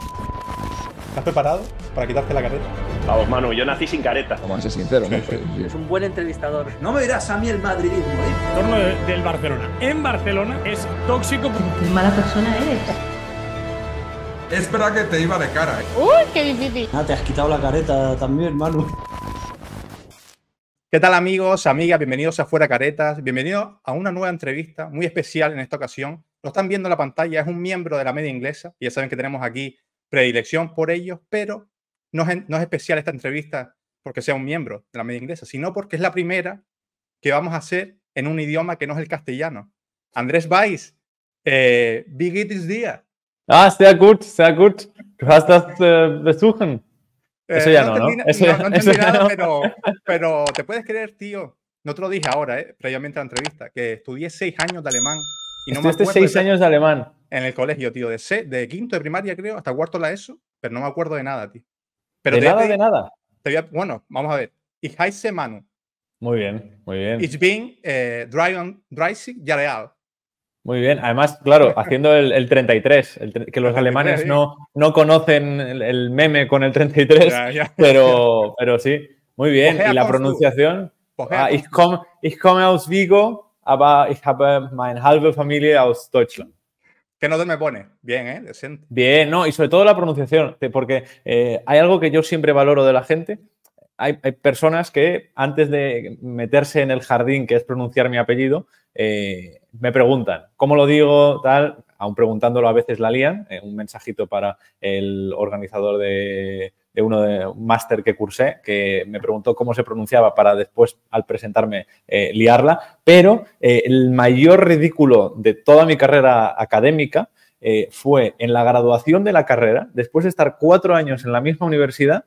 ¿Estás preparado para quitarte la careta? Vamos, Manu, yo nací sin careta. Vamos a ser sinceros, Es un buen entrevistador. No me dirás a mí el madridismo, ¿eh? torno del Barcelona. En Barcelona es tóxico. Qué mala persona eres. Espera que te iba de cara, ¿eh? ¡Uy, qué difícil! Ah, te has quitado la careta también, Manu. ¿Qué tal amigos, amigas? Bienvenidos a Fuera Caretas. Bienvenidos a una nueva entrevista muy especial en esta ocasión. Lo están viendo en la pantalla, es un miembro de la media inglesa ya saben que tenemos aquí predilección por ellos, pero no es, especial esta entrevista porque sea un miembro de la media inglesa, sino porque es la primera que vamos a hacer en un idioma que no es el castellano. Andrés Weiss, big wie geht Ah, sehr gut, sehr gut. Du hast das äh, eh, Eso ya no, Eso, no, no pero, te puedes creer, tío. No te lo dije ahora, eh, previamente a la entrevista, que estudié seis años de alemán seis años de alemán. En el colegio, tío, de, quinto de primaria, creo, hasta cuarto la ESO, pero no me acuerdo de nada, tío. Pero ¿De nada, de nada? bueno, vamos a ver. Ich heiße Manu. Muy bien, muy bien. Ich bin eh, Dreisig Jareal. Muy bien, además, claro, haciendo el, 33, que los alemanes no, no conocen el, meme con el 33, Pero, pero sí, muy bien. y la pronunciación, ah, ich aus Vigo, aber ich habe meine halbe Familie aus Deutschland. no te me pone? Bien, ¿eh? Decente. Bien, no, y sobre todo la pronunciación, porque eh, hay algo que yo siempre valoro de la gente. Hay, personas que antes de meterse en el jardín, que es pronunciar mi apellido, eh, me preguntan, ¿cómo lo digo? Tal, aún preguntándolo a veces la Lian, eh, un mensajito para el organizador de, de uno de un máster que cursé, que me preguntó cómo se pronunciaba para después, al presentarme, eh, liarla. Pero eh, el mayor ridículo de toda mi carrera académica eh, fue en la graduación de la carrera, después de estar cuatro años en la misma universidad,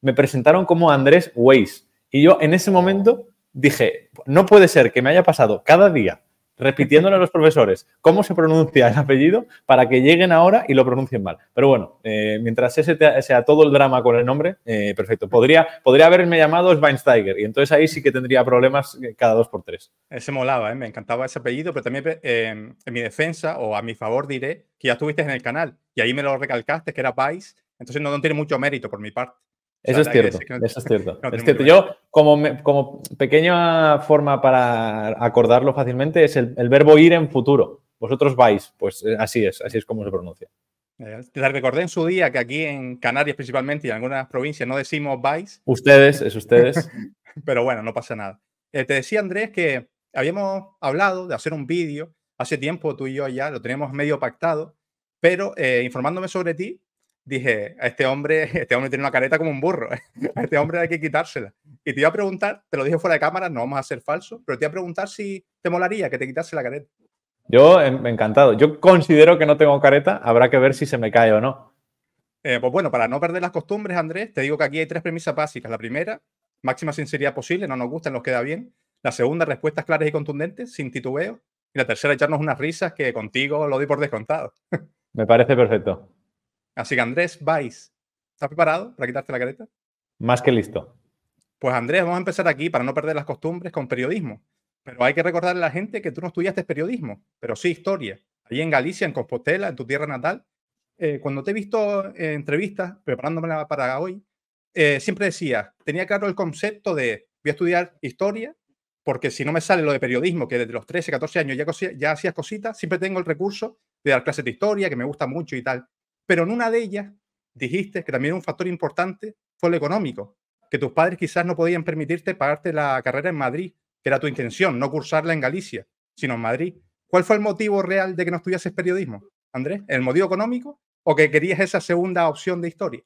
me presentaron como Andrés Weiss. Y yo en ese momento dije, no puede ser que me haya pasado cada día repitiéndole a los profesores cómo se pronuncia el apellido para que lleguen ahora y lo pronuncien mal. Pero bueno, eh, mientras ese sea todo el drama con el nombre, eh, perfecto. Podría, podría haberme llamado Schweinsteiger y entonces ahí sí que tendría problemas eh, cada dos por tres. Ese molaba, me encantaba ese apellido, pero también en mi defensa o a mi favor diré que ya estuviste en el canal y ahí me lo recalcaste que era Vice, entonces no tiene mucho mérito por mi parte. Eso, es cierto, eso es cierto, es Yo, como, como pequeña forma para acordarlo fácilmente, es el, verbo ir en futuro. Vosotros vais, pues eh, así es, así es como se pronuncia. te eh, recordé en su día que aquí en Canarias principalmente y en algunas provincias no decimos vais. Ustedes, es ustedes. Pero bueno, no pasa nada. Eh, te decía Andrés que habíamos hablado de hacer un vídeo hace tiempo, tú y yo ya lo teníamos medio pactado, pero informándome sobre ti, dije, a este hombre, este hombre tiene una careta como un burro, a este hombre hay que quitársela. Y te iba a preguntar, te lo dije fuera de cámara, no vamos a ser falso, pero te iba a preguntar si te molaría que te quitase la careta. Yo, em, me encantado. Yo considero que no tengo careta, habrá que ver si se me cae o no. Eh, pues bueno, para no perder las costumbres, Andrés, te digo que aquí hay tres premisas básicas. La primera, máxima sinceridad posible, no nos gusta, nos queda bien. La segunda, respuestas claras y contundentes, sin titubeo. Y la tercera, echarnos unas risas que contigo lo doy por descontado. Me parece perfecto. Así que Andrés Vais, ¿estás preparado para quitarte la careta? Más que listo. Pues Andrés, vamos a empezar aquí para no perder las costumbres con periodismo. Pero hay que recordarle a la gente que tú no estudiaste periodismo, pero sí historia. Allí en Galicia, en Compostela, en tu tierra natal, eh, cuando te he visto en entrevistas, preparándome para hoy, eh, siempre decía, tenía claro el concepto de voy a estudiar historia, porque si no me sale lo de periodismo, que desde los 13, 14 años ya, ya hacías cositas, siempre tengo el recurso de dar clases de historia, que me gusta mucho y tal. Pero en una de ellas dijiste que también un factor importante fue el económico, que tus padres quizás no podían permitirte pagarte la carrera en Madrid, que era tu intención, no cursarla en Galicia, sino en Madrid. ¿Cuál fue el motivo real de que no estudiases periodismo, Andrés? ¿El motivo económico o que querías esa segunda opción de historia?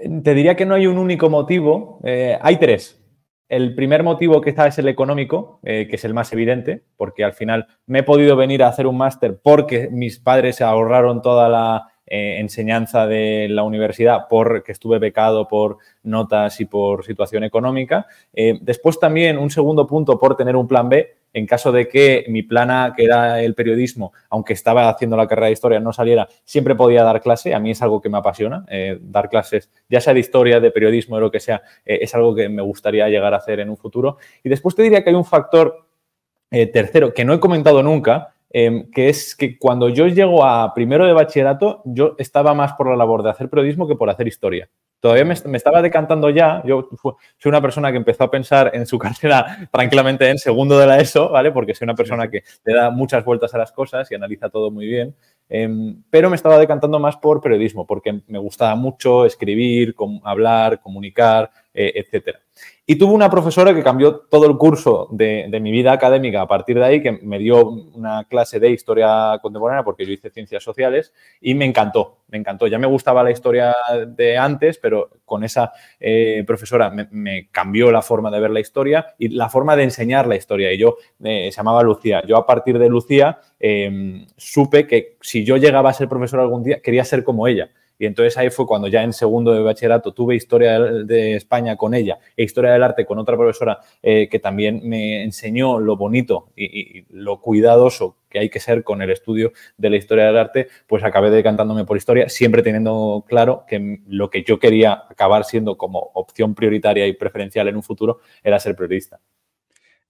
Eh, te diría que no hay un único motivo, eh, hay tres. El primer motivo que está es el económico, eh, que es el más evidente, porque al final me he podido venir a hacer un máster porque mis padres se ahorraron toda la, eh, enseñanza de la universidad porque estuve becado por notas y por situación económica. Eh, después también un segundo punto por tener un plan B. En caso de que mi plan A, que era el periodismo, aunque estaba haciendo la carrera de historia, no saliera, siempre podía dar clase. A mí es algo que me apasiona. Eh, dar clases, ya sea de historia, de periodismo, de lo que sea, es algo que me gustaría llegar a hacer en un futuro. Y después te diría que hay un factor tercero que no he comentado nunca, Em, que es que cuando yo llego a primero de bachillerato, yo estaba más por la labor de hacer periodismo que por hacer historia. Todavía me, estaba decantando ya, yo soy una persona que empezó a pensar en su carrera tranquilamente en segundo de la ESO, ¿vale? Porque soy una persona que le da muchas vueltas a las cosas y analiza todo muy bien, em, pero me estaba decantando más por periodismo, porque me gustaba mucho escribir, hablar, comunicar, eh, etcétera. Y tuve una profesora que cambió todo el curso de, mi vida académica a partir de ahí, que me dio una clase de historia contemporánea porque yo hice ciencias sociales y me encantó, me encantó. Ya me gustaba la historia de antes, pero con esa eh, profesora me, cambió la forma de ver la historia y la forma de enseñar la historia. Y yo eh, se llamaba Lucía. Yo a partir de Lucía eh, supe que si yo llegaba a ser profesor algún día, quería ser como ella. Y entonces ahí fue cuando ya en segundo de bachillerato tuve historia de España con ella e historia del arte con otra profesora eh, que también me enseñó lo bonito y, lo cuidadoso que hay que ser con el estudio de la historia del arte, pues acabé decantándome por historia, siempre teniendo claro que lo que yo quería acabar siendo como opción prioritaria y preferencial en un futuro era ser periodista.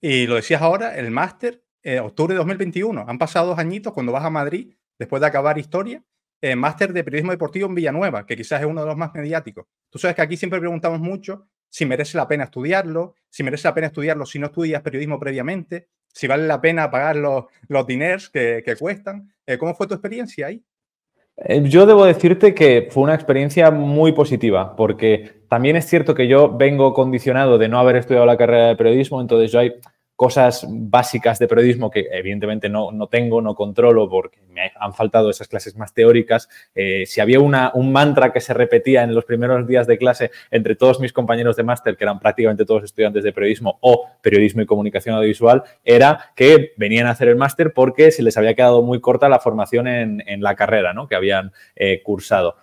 Y lo decías ahora, el máster, eh, octubre de 2021, han pasado dos añitos cuando vas a Madrid después de acabar historia eh, máster de periodismo deportivo en Villanueva, que quizás es uno de los más mediáticos. Tú sabes que aquí siempre preguntamos mucho si merece la pena estudiarlo, si merece la pena estudiarlo si no estudias periodismo previamente, si vale la pena pagar los, los diners que, cuestan. Eh, ¿Cómo fue tu experiencia ahí? Eh, yo debo decirte que fue una experiencia muy positiva, porque también es cierto que yo vengo condicionado de no haber estudiado la carrera de periodismo, entonces yo hay cosas básicas de periodismo que evidentemente no, tengo, no controlo porque me han faltado esas clases más teóricas. Eh, si había un mantra que se repetía en los primeros días de clase entre todos mis compañeros de máster, que eran prácticamente todos estudiantes de periodismo o periodismo y comunicación audiovisual, era que venían a hacer el máster porque se les había quedado muy corta la formación en, la carrera ¿no? que habían eh, cursado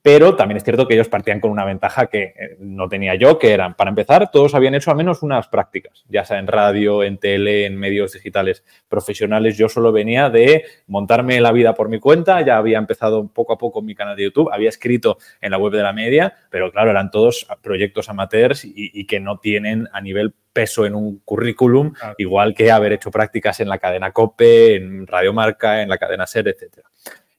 pero también es cierto que ellos partían con una ventaja que eh, no tenía yo, que eran, para empezar, todos habían hecho al menos unas prácticas, ya sea en radio, en tele, en medios digitales profesionales. Yo solo venía de montarme la vida por mi cuenta, ya había empezado poco a poco mi canal de YouTube, había escrito en la web de la media, pero claro, eran todos proyectos amateurs y, que no tienen a nivel peso en un currículum, igual que haber hecho prácticas en la cadena COPE, en Radio Marca, en la cadena SER, etcétera.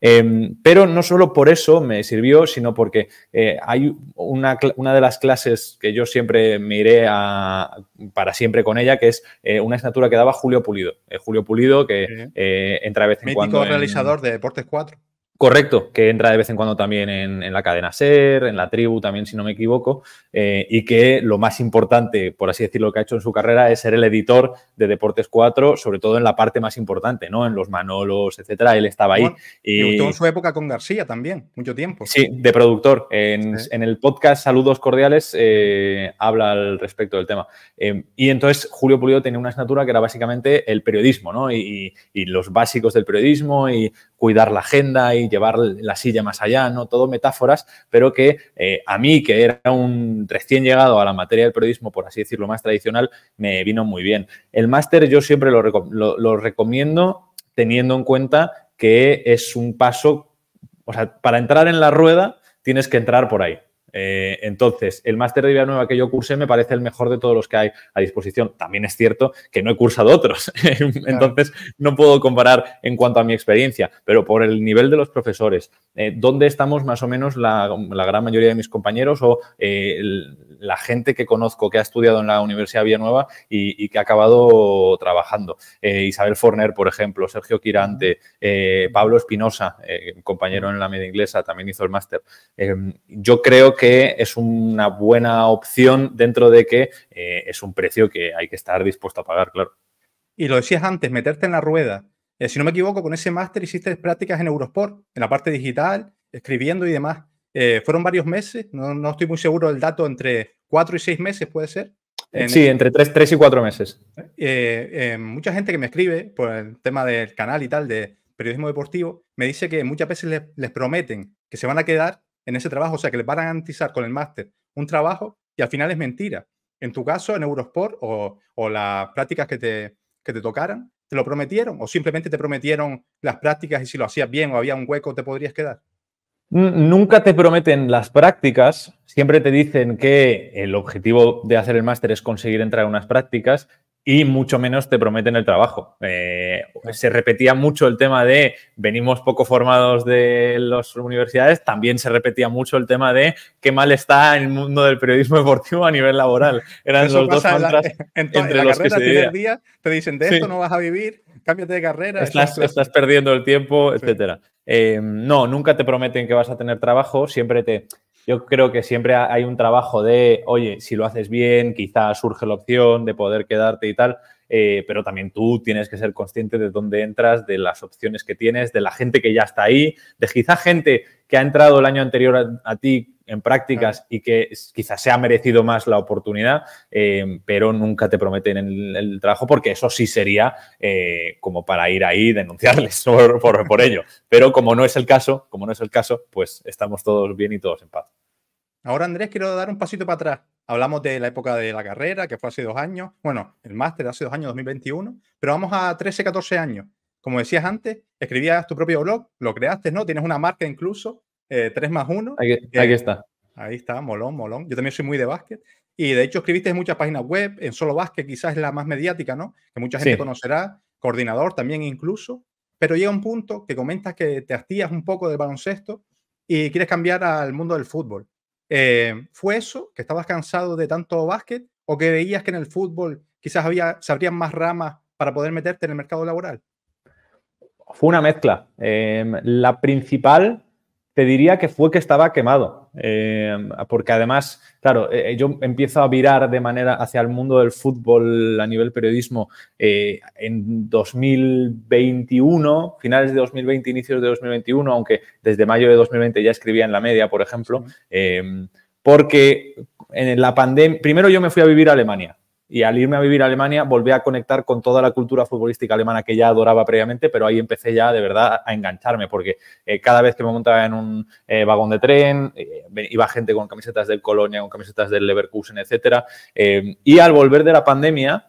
Em, pero no solo por eso me sirvió, sino porque eh, hay una, una, de las clases que yo siempre me iré para siempre con ella, que es eh, una asignatura que daba Julio Pulido. Eh, Julio Pulido, que entra de vez en cuando. En... realizador de Deportes 4. Correcto, que entra de vez en cuando también en, la cadena SER, en la tribu también, si no me equivoco, eh, y que lo más importante, por así decirlo, que ha hecho en su carrera es ser el editor de Deportes 4, sobre todo en la parte más importante, ¿no? En los Manolos, etcétera, él estaba ahí. y en su época con García también, mucho tiempo. Sí, de productor. En, el podcast Saludos Cordiales eh, habla al respecto del tema. Eh, y entonces Julio Pulido tenía una asignatura que era básicamente el periodismo, ¿no? y los básicos del periodismo y cuidar la agenda y llevar la silla más allá, ¿no? Todo metáforas, pero que eh, a mí, que era un recién llegado a la materia del periodismo, por así decirlo, más tradicional, me vino muy bien. El máster yo siempre lo recomiendo teniendo en cuenta que es un paso, o sea, para entrar en la rueda tienes que entrar por ahí. Eh, entonces, el máster de nueva que yo cursé me parece el mejor de todos los que hay a disposición. También es cierto que no he cursado otros, entonces no puedo comparar en cuanto a mi experiencia, pero por el nivel de los profesores, eh, dónde estamos más o menos la, gran mayoría de mis compañeros o eh, la gente que conozco que ha estudiado en la Universidad de Villanueva y, y que ha acabado trabajando. Isabel Forner, por ejemplo, Sergio Quirante, Pablo Espinosa, compañero en la media inglesa, también hizo el máster. Em, yo creo que es una buena opción dentro de que eh, es un precio que hay que estar dispuesto a pagar, claro. Y lo decías antes, meterte en la rueda. Eh, si no me equivoco, con ese máster hiciste prácticas en Eurosport, en la parte digital, escribiendo y demás. Eh, fueron varios meses, no, estoy muy seguro del dato, entre cuatro y seis meses puede ser. sí, entre tres, y cuatro meses. mucha gente que me escribe por el tema del canal y tal, de periodismo deportivo, me dice que muchas veces les prometen que se van a quedar en ese trabajo. O sea, que les van a garantizar con el máster un trabajo y al final es mentira. En tu caso, en Eurosport o, las prácticas que te, que te tocaran, ¿te lo prometieron o simplemente te prometieron las prácticas y si lo hacías bien o había un hueco te podrías quedar? Nunca te prometen las prácticas, siempre te dicen que el objetivo de hacer el máster es conseguir entrar a unas prácticas y mucho menos te prometen el trabajo. Eh, se repetía mucho el tema de venimos poco formados de las universidades, también se repetía mucho el tema de qué mal está el mundo del periodismo deportivo a nivel laboral. Eran los dos contrastes entre los carrera, que se día. te dicen de esto no vas a vivir, cámbiate de carrera. Estás, perdiendo el tiempo, etc. etcétera. Eh, no, nunca te prometen que vas a tener trabajo, siempre te yo creo que siempre hay un trabajo de, oye, si lo haces bien, quizá surge la opción de poder quedarte y tal, eh, pero también tú tienes que ser consciente de dónde entras, de las opciones que tienes, de la gente que ya está ahí, de quizá gente que ha entrado el año anterior a ti en prácticas y que quizás se ha merecido más la oportunidad, eh, pero nunca te prometen el, trabajo porque eso sí sería eh, como para ir ahí y denunciarles por, ello. Pero como no es el caso, como no es el caso, pues estamos todos bien y todos en paz. Ahora, Andrés, quiero dar un pasito para atrás. Hablamos de la época de la carrera, que fue hace dos años, bueno, el máster hace dos años, 2021, pero vamos a 13, 14 años. Como decías antes, escribías tu propio blog, lo creaste, ¿no? Tienes una marca incluso 3 eh, más 1. Aquí, está. Ahí está, molón, molón. Yo también soy muy de básquet. Y de hecho escribiste en muchas páginas web, en Solo Básquet quizás es la más mediática, ¿no? Que mucha gente conocerá, coordinador también incluso. Pero llega un punto que comentas que te hastías un poco del baloncesto y quieres cambiar al mundo del fútbol. Eh, ¿Fue eso? ¿Que estabas cansado de tanto básquet? ¿O que veías que en el fútbol quizás había, se abrían más ramas para poder meterte en el mercado laboral? Fue una mezcla. Eh, la principal te diría que fue que estaba quemado, eh, porque además, claro, eh, eh, yo empiezo a virar de manera hacia el mundo del fútbol a nivel periodismo en 2021, finales de 2020, inicios de 2021, aunque desde mayo de 2020 ya escribía en la media, por ejemplo, porque en la pandemia, primero yo me fui a vivir a Alemania, y al irme a vivir a Alemania volví a conectar con toda la cultura futbolística alemana que ya adoraba previamente, pero ahí empecé ya de verdad a engancharme, porque eh, cada vez que me montaba en un eh, vagón de tren, eh, iba gente con camisetas del Colonia, con camisetas del Leverkusen, etcétera. y al volver de la pandemia,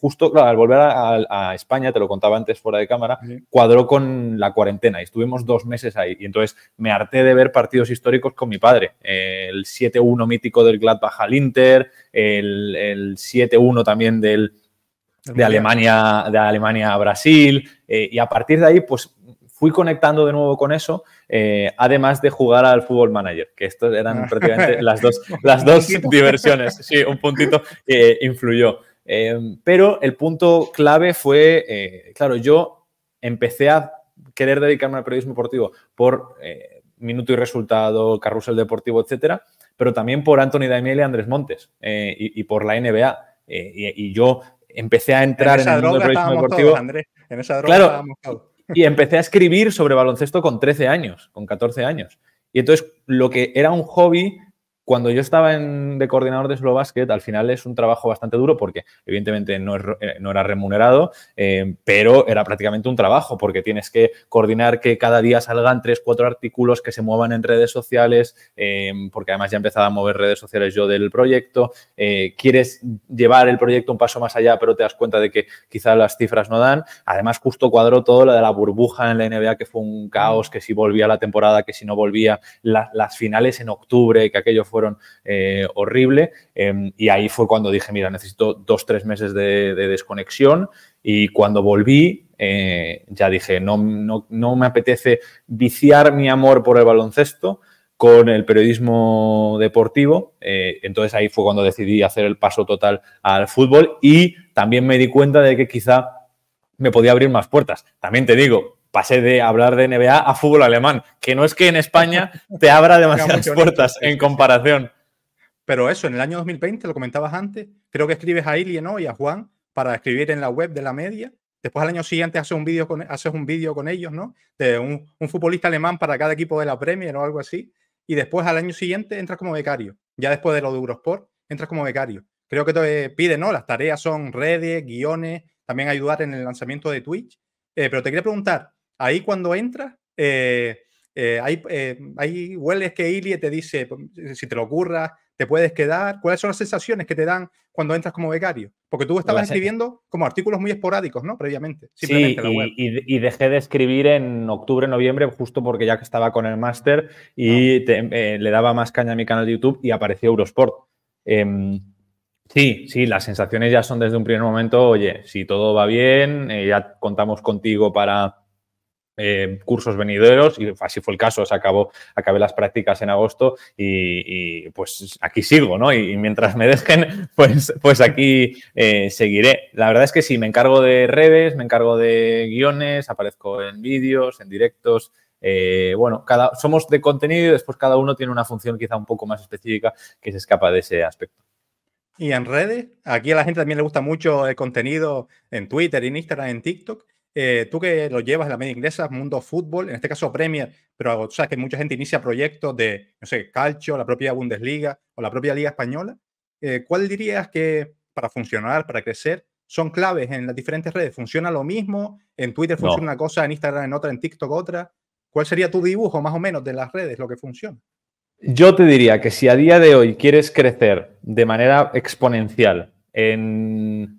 justo al volver a, España, te lo contaba antes fuera de cámara, cuadró con la cuarentena y estuvimos dos meses ahí. Y entonces me harté de ver partidos históricos con mi padre. el 7-1 mítico del Gladbach al Inter, el, el 7-1 también del, de, Alemania, de Alemania a Brasil, eh, y a partir de ahí, pues fui conectando de nuevo con eso, eh, además de jugar al fútbol manager, que estas eran ah. prácticamente las dos, las dos diversiones. Sí, un puntito que influyó. Eh, pero el punto clave fue, claro, yo empecé a querer dedicarme al periodismo deportivo por minuto y resultado, carrusel deportivo, etcétera, pero también por Anthony Daimiel y Andrés Montes eh, y, por la NBA. Eh, y, yo empecé a entrar en, el mundo En esa droga claro, Y empecé a escribir sobre baloncesto con 13 años, con 14 años. Y entonces lo que era un hobby cuando yo estaba en, de coordinador de Slow Basket, al final es un trabajo bastante duro porque evidentemente no, eh, era remunerado, eh, pero era prácticamente un trabajo porque tienes que coordinar que cada día salgan tres, cuatro artículos que se muevan en redes sociales, eh, porque además ya empezaba a mover redes sociales yo del proyecto. quieres llevar el proyecto un paso más allá, pero te das cuenta de que quizás las cifras no dan. Además, justo cuadró todo la de la burbuja en la NBA, que fue un caos, que si volvía la temporada, que si no volvía, las finales en octubre, que aquello fue fueron eh, horrible. Em, y ahí fue cuando dije, mira, necesito dos, tres meses de, desconexión. Y cuando volví, eh, ya dije, no, no, me apetece viciar mi amor por el baloncesto con el periodismo deportivo. Eh, entonces ahí fue cuando decidí hacer el paso total al fútbol y también me di cuenta de que quizá me podía abrir más puertas. También te digo, pasé de hablar de NBA a fútbol alemán, que no es que en España te abra demasiadas puertas en comparación. Pero eso, en el año 2020, lo comentabas antes, creo que escribes a Ili ¿no? y a Juan para escribir en la web de la media. Después al año siguiente haces un vídeo con, un con ellos, ¿no? De un, futbolista alemán para cada equipo de la Premier o algo así. Y después al año siguiente entras como becario. Ya después de lo de Eurosport, entras como becario. Creo que te pide, ¿no? Las tareas son redes, guiones, también ayudar en el lanzamiento de Twitch. Eh, pero te quería preguntar, Ahí cuando entras, eh, eh, hay, eh, hueles que Ilie te dice, si te lo ocurras, te puedes quedar, cuáles son las sensaciones que te dan cuando entras como becario. Porque tú estabas escribiendo como artículos muy esporádicos, ¿no? Previamente. Simplemente sí, Y, dejé de escribir en octubre, noviembre, justo porque ya que estaba con el máster ah. y le daba más caña a mi canal de YouTube y apareció Eurosport. Em, sí, sí, las sensaciones ya son desde un primer momento, oye, si todo va bien, ya contamos contigo para eh, cursos venideros y así fue el caso, se acabé las prácticas en agosto y, pues aquí sigo, ¿no? Y, mientras me dejen, pues, pues aquí eh, seguiré. La verdad es que sí, me encargo de redes, me encargo de guiones, aparezco en vídeos, en directos. Eh, bueno, cada, somos de contenido y después cada uno tiene una función quizá un poco más específica que se escapa de ese aspecto. Y en redes, aquí a la gente también le gusta mucho el contenido en Twitter, en Instagram, en TikTok. Eh, tú que lo llevas en la media inglesa, mundo fútbol, en este caso Premier, pero sabes que mucha gente inicia proyectos de, no sé, Calcio, la propia Bundesliga o la propia Liga Española. Eh, ¿Cuál dirías que para funcionar, para crecer, son claves en las diferentes redes? ¿Funciona lo mismo? ¿En Twitter funciona una cosa, en Instagram en otra, en TikTok otra? ¿Cuál sería tu dibujo más o menos de las redes, lo que funciona? Yo te diría que si a día de hoy quieres crecer de manera exponencial en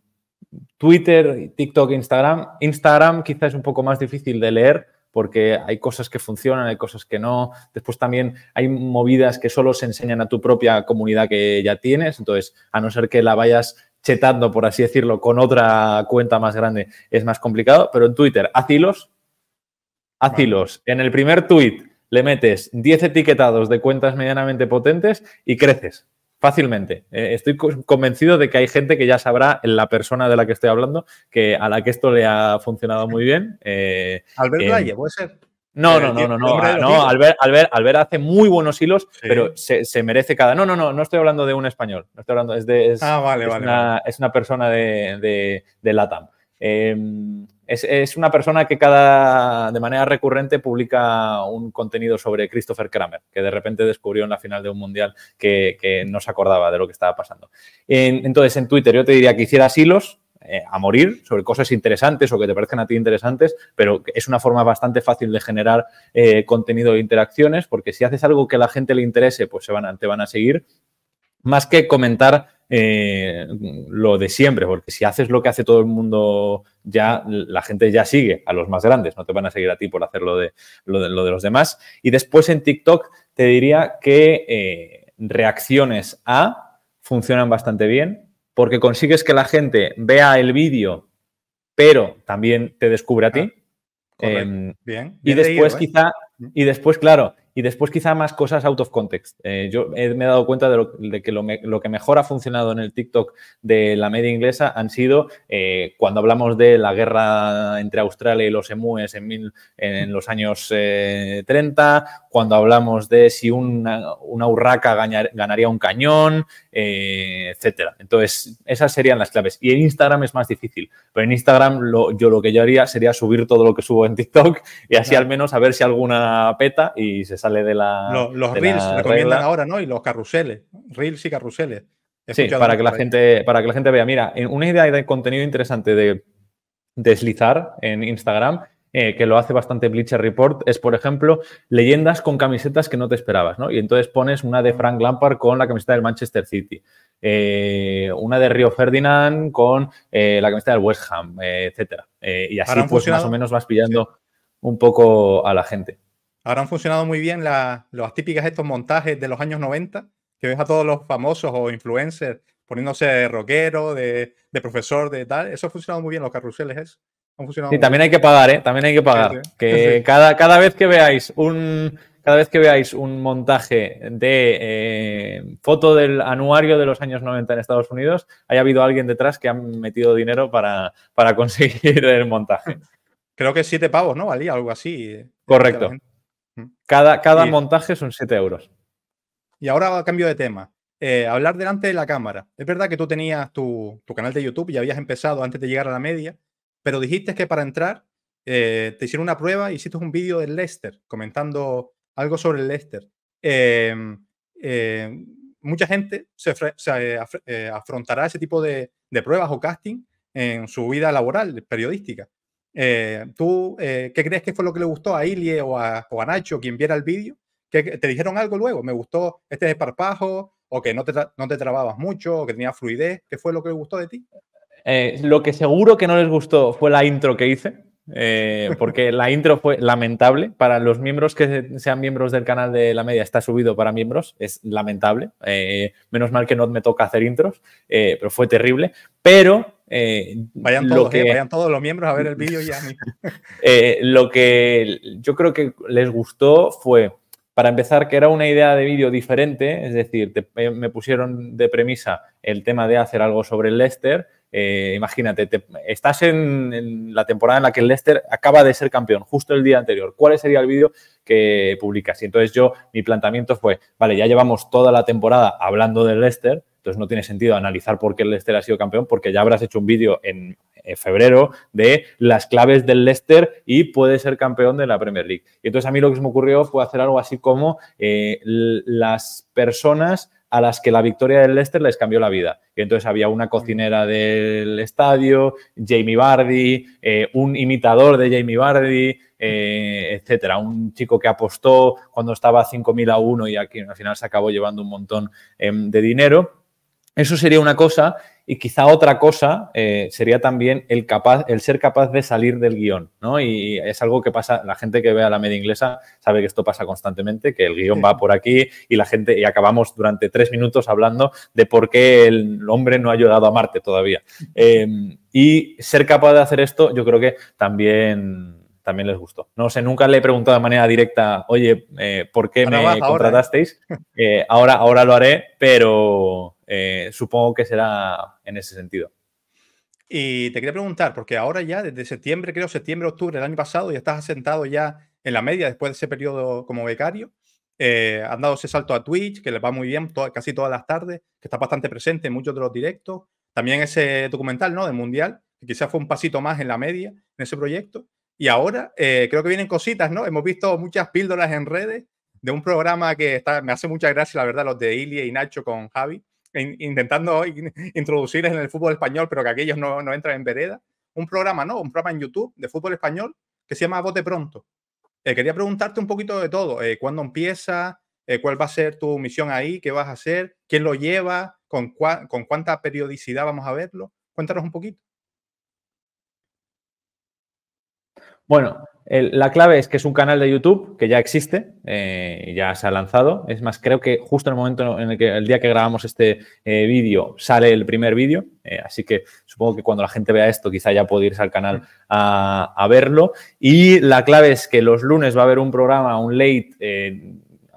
Twitter, TikTok, Instagram. Instagram quizá es un poco más difícil de leer porque hay cosas que funcionan, hay cosas que no. Después también hay movidas que solo se enseñan a tu propia comunidad que ya tienes. Entonces, a no ser que la vayas chetando, por así decirlo, con otra cuenta más grande, es más complicado. Pero en Twitter, haz hilos. En el primer tweet le metes 10 etiquetados de cuentas medianamente potentes y creces fácilmente. Eh, estoy convencido de que hay gente que ya sabrá, en la persona de la que estoy hablando, que a la que esto le ha funcionado muy bien. Eh, Albert Valle, puede ser. No, eh, no, no, no, no, ah, Albert, hace muy buenos hilos, pero se, merece cada. No, no, no, no estoy hablando de un español. No estoy hablando, es de. Es, ah, una, Es una persona de, de, de LATAM. Em, es, una persona que cada, de manera recurrente publica un contenido sobre Christopher Kramer, que de repente descubrió en la final de un mundial que, no se acordaba de lo que estaba pasando. entonces, en Twitter yo te diría que hicieras hilos eh, a morir sobre cosas interesantes o que te parezcan a ti interesantes, pero es una forma bastante fácil de generar eh, contenido e interacciones, porque si haces algo que a la gente le interese, pues se van, te van a seguir, más que comentar eh, lo de siempre, porque si haces lo que hace todo el mundo, ya la gente ya sigue a los más grandes, no te van a seguir a ti por hacer lo de, lo de, los demás. Y después en TikTok te diría que eh, reacciones a funcionan bastante bien, porque consigues que la gente vea el vídeo, pero también te descubre a ti. Ah, em, bien, Y después, ¿eh? quizá, mm. y después, claro, y después quizá más cosas out of context. Eh, yo me he dado cuenta de, que lo, que mejor ha funcionado en el TikTok de la media inglesa han sido eh, cuando hablamos de la guerra entre Australia y los emúes en, mil, en los años 30, eh, cuando hablamos de si una, una urraca ganaría un cañón, etcétera. Entonces, esas serían las claves. Y en Instagram es más difícil, pero en Instagram yo lo que yo haría sería subir todo lo que subo en TikTok y así al menos a ver si alguna peta y se sale de la. Los, reels recomiendan ahora, ¿no? Y los carruseles. Reels y carruseles. sí, para que, la gente, para que la gente vea. Mira, una idea de contenido interesante de deslizar en Instagram eh, que lo hace bastante Bleacher Report, es, por ejemplo, leyendas con camisetas que no te esperabas, ¿no? Y entonces pones una de ah. Frank Lampard con la camiseta del Manchester City, eh, una de Río Ferdinand con eh, la camiseta del West Ham, etcétera. y así, pues, más o menos vas pillando un poco a la gente han funcionado muy bien la, las típicas estos montajes de los años 90, que ves a todos los famosos o influencers poniéndose de rockero, de, profesor, de tal. Eso ha funcionado muy bien, los carruseles eso. Han funcionado sí, también hay que pagar, ¿eh? También hay que pagar. Que Cada, cada vez que veáis un cada vez que veáis un montaje de eh, foto del anuario de los años 90 en Estados Unidos, haya habido alguien detrás que ha metido dinero para, para conseguir el montaje. Creo que siete pavos, ¿no? Valía algo así. Eh, Correcto. Cada, cada montaje son 7 euros. Y ahora cambio de tema. Eh, hablar delante de la cámara. Es verdad que tú tenías tu, canal de YouTube y habías empezado antes de llegar a la media, pero dijiste que para entrar eh, te hicieron una prueba, y hiciste un vídeo del Lester comentando algo sobre el Lester. Em, em, mucha gente se, eh, afrontará ese tipo de, de pruebas o casting en su vida laboral, periodística. Eh, ¿Tú eh, qué crees que fue lo que le gustó a Ilie o a, Nacho, quien viera el vídeo? ¿Te dijeron algo luego? ¿Me gustó este desparpajo? ¿O que no te, trababas mucho? ¿O que tenía fluidez? ¿Qué fue lo que le gustó de ti? Eh, lo que seguro que no les gustó fue la intro que hice, porque la intro fue lamentable. Para los miembros que sean miembros del canal de la media, está subido para miembros, es lamentable. menos mal que no me toca hacer intros, pero fue terrible. Pero eh, eh, vayan, todos, los miembros a ver el vídeo ya. Eh, lo que yo creo que les gustó fue, para empezar, que era una idea de vídeo diferente, es decir, me pusieron de premisa el tema de hacer algo sobre el Leicester. imagínate, estás en, la temporada en la que el Leicester acaba de ser campeón, justo el día anterior. ¿Cuál sería el vídeo que publicas? Y entonces yo, mi planteamiento fue, vale, ya llevamos toda la temporada hablando del Leicester, entonces no tiene sentido analizar por qué el Leicester ha sido campeón, porque ya habrás hecho un vídeo en, febrero de las claves del Leicester y puede ser campeón de la Premier League. Y entonces a mí lo que se me ocurrió fue hacer algo así como eh, las personas a las que la victoria del Leicester les cambió la vida. Y entonces había una mm. cocinera del estadio, Jamie Bardi, eh, un imitador de Jamie Bardi, eh, etcétera. Un chico que apostó cuando estaba 5.000 a 1 y aquí al final se acabó llevando un montón em, de dinero. Eso sería una cosa y quizá otra cosa eh, sería también el, capaz, el ser capaz de salir del guión, ¿no? Y es algo que pasa, la gente que a la media inglesa sabe que esto pasa constantemente, que el guión va por aquí y la gente, y acabamos durante tres minutos hablando de por qué el hombre no ha llegado a Marte todavía. Eh, y ser capaz de hacer esto, yo creo que también también les gustó. No sé, nunca le he preguntado de manera directa, oye, eh, ¿por qué me ¿eh? contratasteis? Eh, ahora, ahora, lo haré, pero supongo que será en ese sentido. Y te quería preguntar, porque ahora ya desde septiembre, creo septiembre, octubre del año pasado, ya estás asentado ya en la media después de ese periodo como becario. han dado ese salto a Twitch, que les va muy bien casi todas las tardes, que está bastante presente en muchos de los directos. También ese documental, ¿no? Del Mundial, que quizás fue un pasito más en la media en ese proyecto. Y ahora eh, creo que vienen cositas, ¿no? Hemos visto muchas píldoras en redes de un programa que me hace mucha gracia, la verdad, los de Ilia y Nacho con Javi, intentando introducir en el fútbol español, pero que aquellos no, entran en vereda. Un programa, ¿no? Un programa en YouTube de fútbol español que se llama Bote Pronto. Eh, quería preguntarte un poquito de todo. Eh, ¿Cuándo empieza? ¿Cuál va a ser tu misión ahí? ¿Qué vas a hacer? ¿Quién lo lleva? ¿Con, ¿Con cuánta periodicidad vamos a verlo? Cuéntanos un poquito. Bueno, la clave es que es un canal de YouTube que ya existe, eh, ya se ha lanzado. Es más, creo que justo en el momento en el que el día que grabamos este eh, vídeo sale el primer vídeo. Eh, así que supongo que cuando la gente vea esto, quizá ya puede irse al canal a verlo. Y la clave es que los lunes va a haber un programa, un late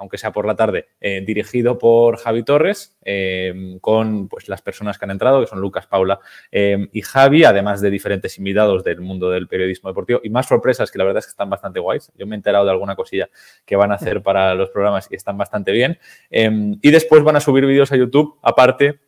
aunque sea por la tarde, eh, dirigido por Javi Torres, eh, con pues, las personas que han entrado, que son Lucas, Paula eh, y Javi, además de diferentes invitados del mundo del periodismo deportivo y más sorpresas que la verdad es que están bastante guays. Yo me he enterado de alguna cosilla que van a hacer para los programas y están bastante bien. y después van a subir vídeos a YouTube aparte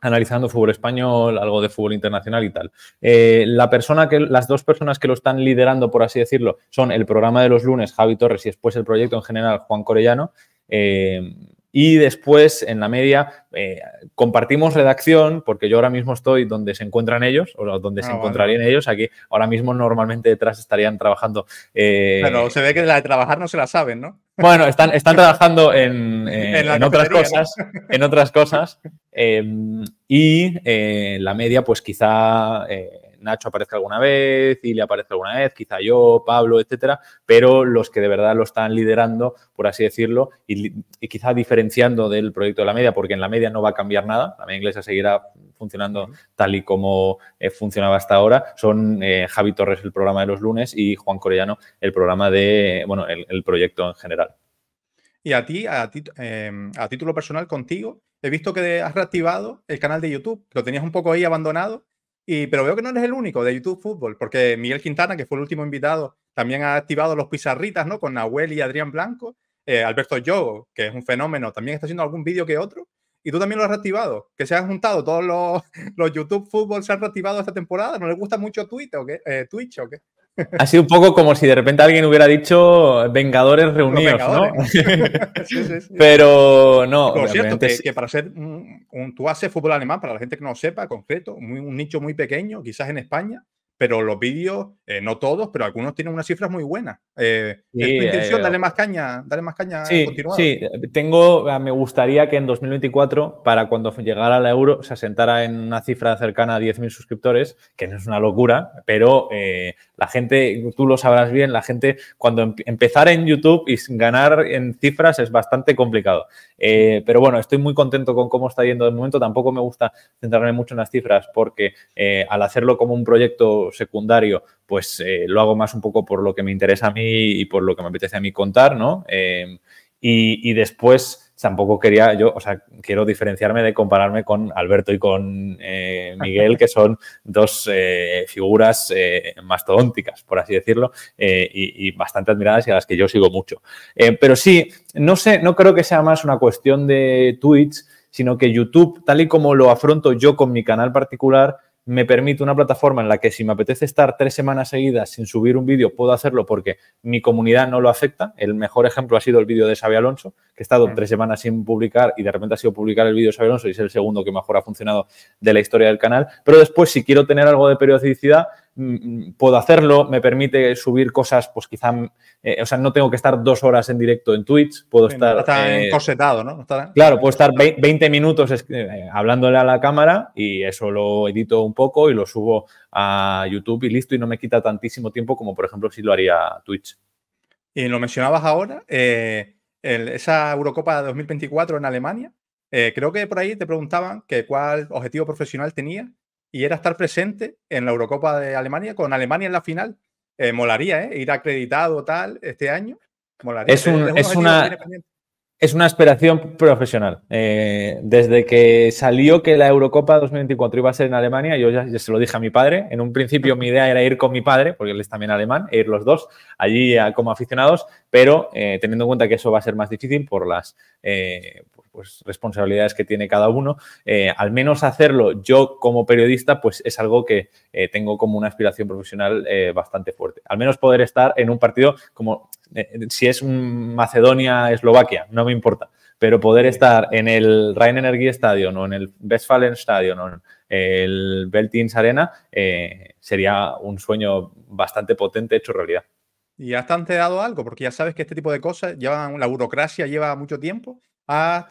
analizando fútbol español, algo de fútbol internacional y tal. Eh, la persona que, las dos personas que lo están liderando, por así decirlo, son el programa de los lunes, Javi Torres, y después el proyecto en general, Juan Corellano. Eh, y después, en la media, eh, compartimos redacción, porque yo ahora mismo estoy donde se encuentran ellos, o donde ah, se encontrarían ellos. Aquí, ahora mismo, normalmente detrás estarían trabajando. Pero se ve que la de trabajar no se la saben, ¿no? Bueno, están, están trabajando en, eh, otras cosas, en otras cosas, eh, y eh, la media, pues quizá Nacho aparezca alguna vez, y le aparezca alguna vez, quizá yo, Pablo, etcétera, pero los que de verdad lo están liderando, por así decirlo, y, quizá diferenciando del proyecto de la media, porque en la media no va a cambiar nada, la media inglesa seguirá funcionando tal y como eh, funcionaba hasta ahora, son eh, Javi Torres el programa de los lunes y Juan Corellano el programa de, bueno, el, proyecto en general. Y a ti, a, em, a título personal contigo, he visto que has reactivado el canal de YouTube, lo tenías un poco ahí abandonado y, pero veo que no eres el único de YouTube Fútbol, porque Miguel Quintana, que fue el último invitado, también ha activado los pizarritas, ¿no? Con Nahuel y Adrián Blanco. Eh, Alberto Yogo, que es un fenómeno, también está haciendo algún vídeo que otro. Y tú también lo has reactivado, que se han juntado todos los, YouTube Fútbol, se han reactivado esta temporada. ¿No les gusta mucho Twitter o qué? Eh, Twitch o qué? Ha sido un poco como si de repente alguien hubiera dicho Vengadores reunidos, ¿no? Pero no. Por cierto, que, para ser un, tú haces fútbol alemán, para la gente que no lo sepa, concreto, un nicho muy pequeño, quizás en España, pero los vídeos, eh, no todos, pero algunos tienen unas cifras muy buenas. Eh, intención? Eh, dale más caña, dale más caña sí, sí, tengo, ah, me gustaría que en 2024, para cuando llegara la euro, se asentara en una cifra cercana a 10.000 suscriptores, que no es una locura, pero la gente, tú lo sabrás bien, la gente, cuando empezar en YouTube y ganar en cifras es bastante complicado. pero bueno, estoy muy contento con cómo está yendo el momento. Tampoco me gusta centrarme mucho en las cifras, porque al hacerlo como un proyecto secundario, pues eh, lo hago más un poco por lo que me interesa a mí y por lo que me apetece a mí contar, ¿no? Eh, y, después tampoco quería yo, o sea, quiero diferenciarme de compararme con Alberto y con eh, Miguel, que son dos figuras mastodónticas, por así decirlo, y, bastante admiradas y a las que yo sigo mucho. pero sí, no sé, no creo que sea más una cuestión de Twitch, sino que YouTube, tal y como lo afronto yo con mi canal particular, me permite una plataforma en la que si me apetece estar tres semanas seguidas sin subir un vídeo, puedo hacerlo porque mi comunidad no lo afecta El mejor ejemplo ha sido el vídeo de Xavi Alonso, que he estado mm. tres semanas sin publicar y de repente ha sido publicar el vídeo de Xavi Alonso y es el segundo que mejor ha funcionado de la historia del canal. Pero después, si quiero tener algo de periodicidad, Mm, puedo hacerlo, me permite subir cosas, pues quizá, eh, o sea, no tengo que estar dos horas en directo en Twitch, puedo estar... está eh, ¿no? claro, puedo estar 20 minutos eh, hablándole a la cámara y eso lo edito un poco y lo subo a YouTube y listo, y no me quita tantísimo tiempo como, por ejemplo, si lo haría Twitch. Y lo mencionabas ahora, esa Eurocopa 2024 en Alemania, creo que por ahí te preguntaban que cuál objetivo profesional tenía y era estar presente en la Eurocopa de Alemania, con Alemania en la final. Eh, molaría, ¿eh? Ir acreditado tal este año. Molaría. Es, eh, es, una, es una aspiración profesional. Eh, desde que salió que la Eurocopa 2024 iba a ser en Alemania, yo ya, se lo dije a mi padre. En un principio mi idea era ir con mi padre, porque él es también alemán, e ir los dos allí como aficionados, pero teniendo en cuenta que eso va a ser más difícil por las, pues, responsabilidades que tiene cada uno, eh, al menos hacerlo yo como periodista, pues es algo que eh, tengo como una aspiración profesional eh, bastante fuerte. Al menos poder estar en un partido como si es Macedonia-Eslovaquia, no me importa, pero poder estar en el Rhein Energy Stadion o en el Westfalen Stadion o en el Beltins Arena sería un sueño bastante potente hecho realidad. ¿Y has dado algo? Porque ya sabes que este tipo de cosas llevan, la burocracia lleva mucho tiempo ¿Has,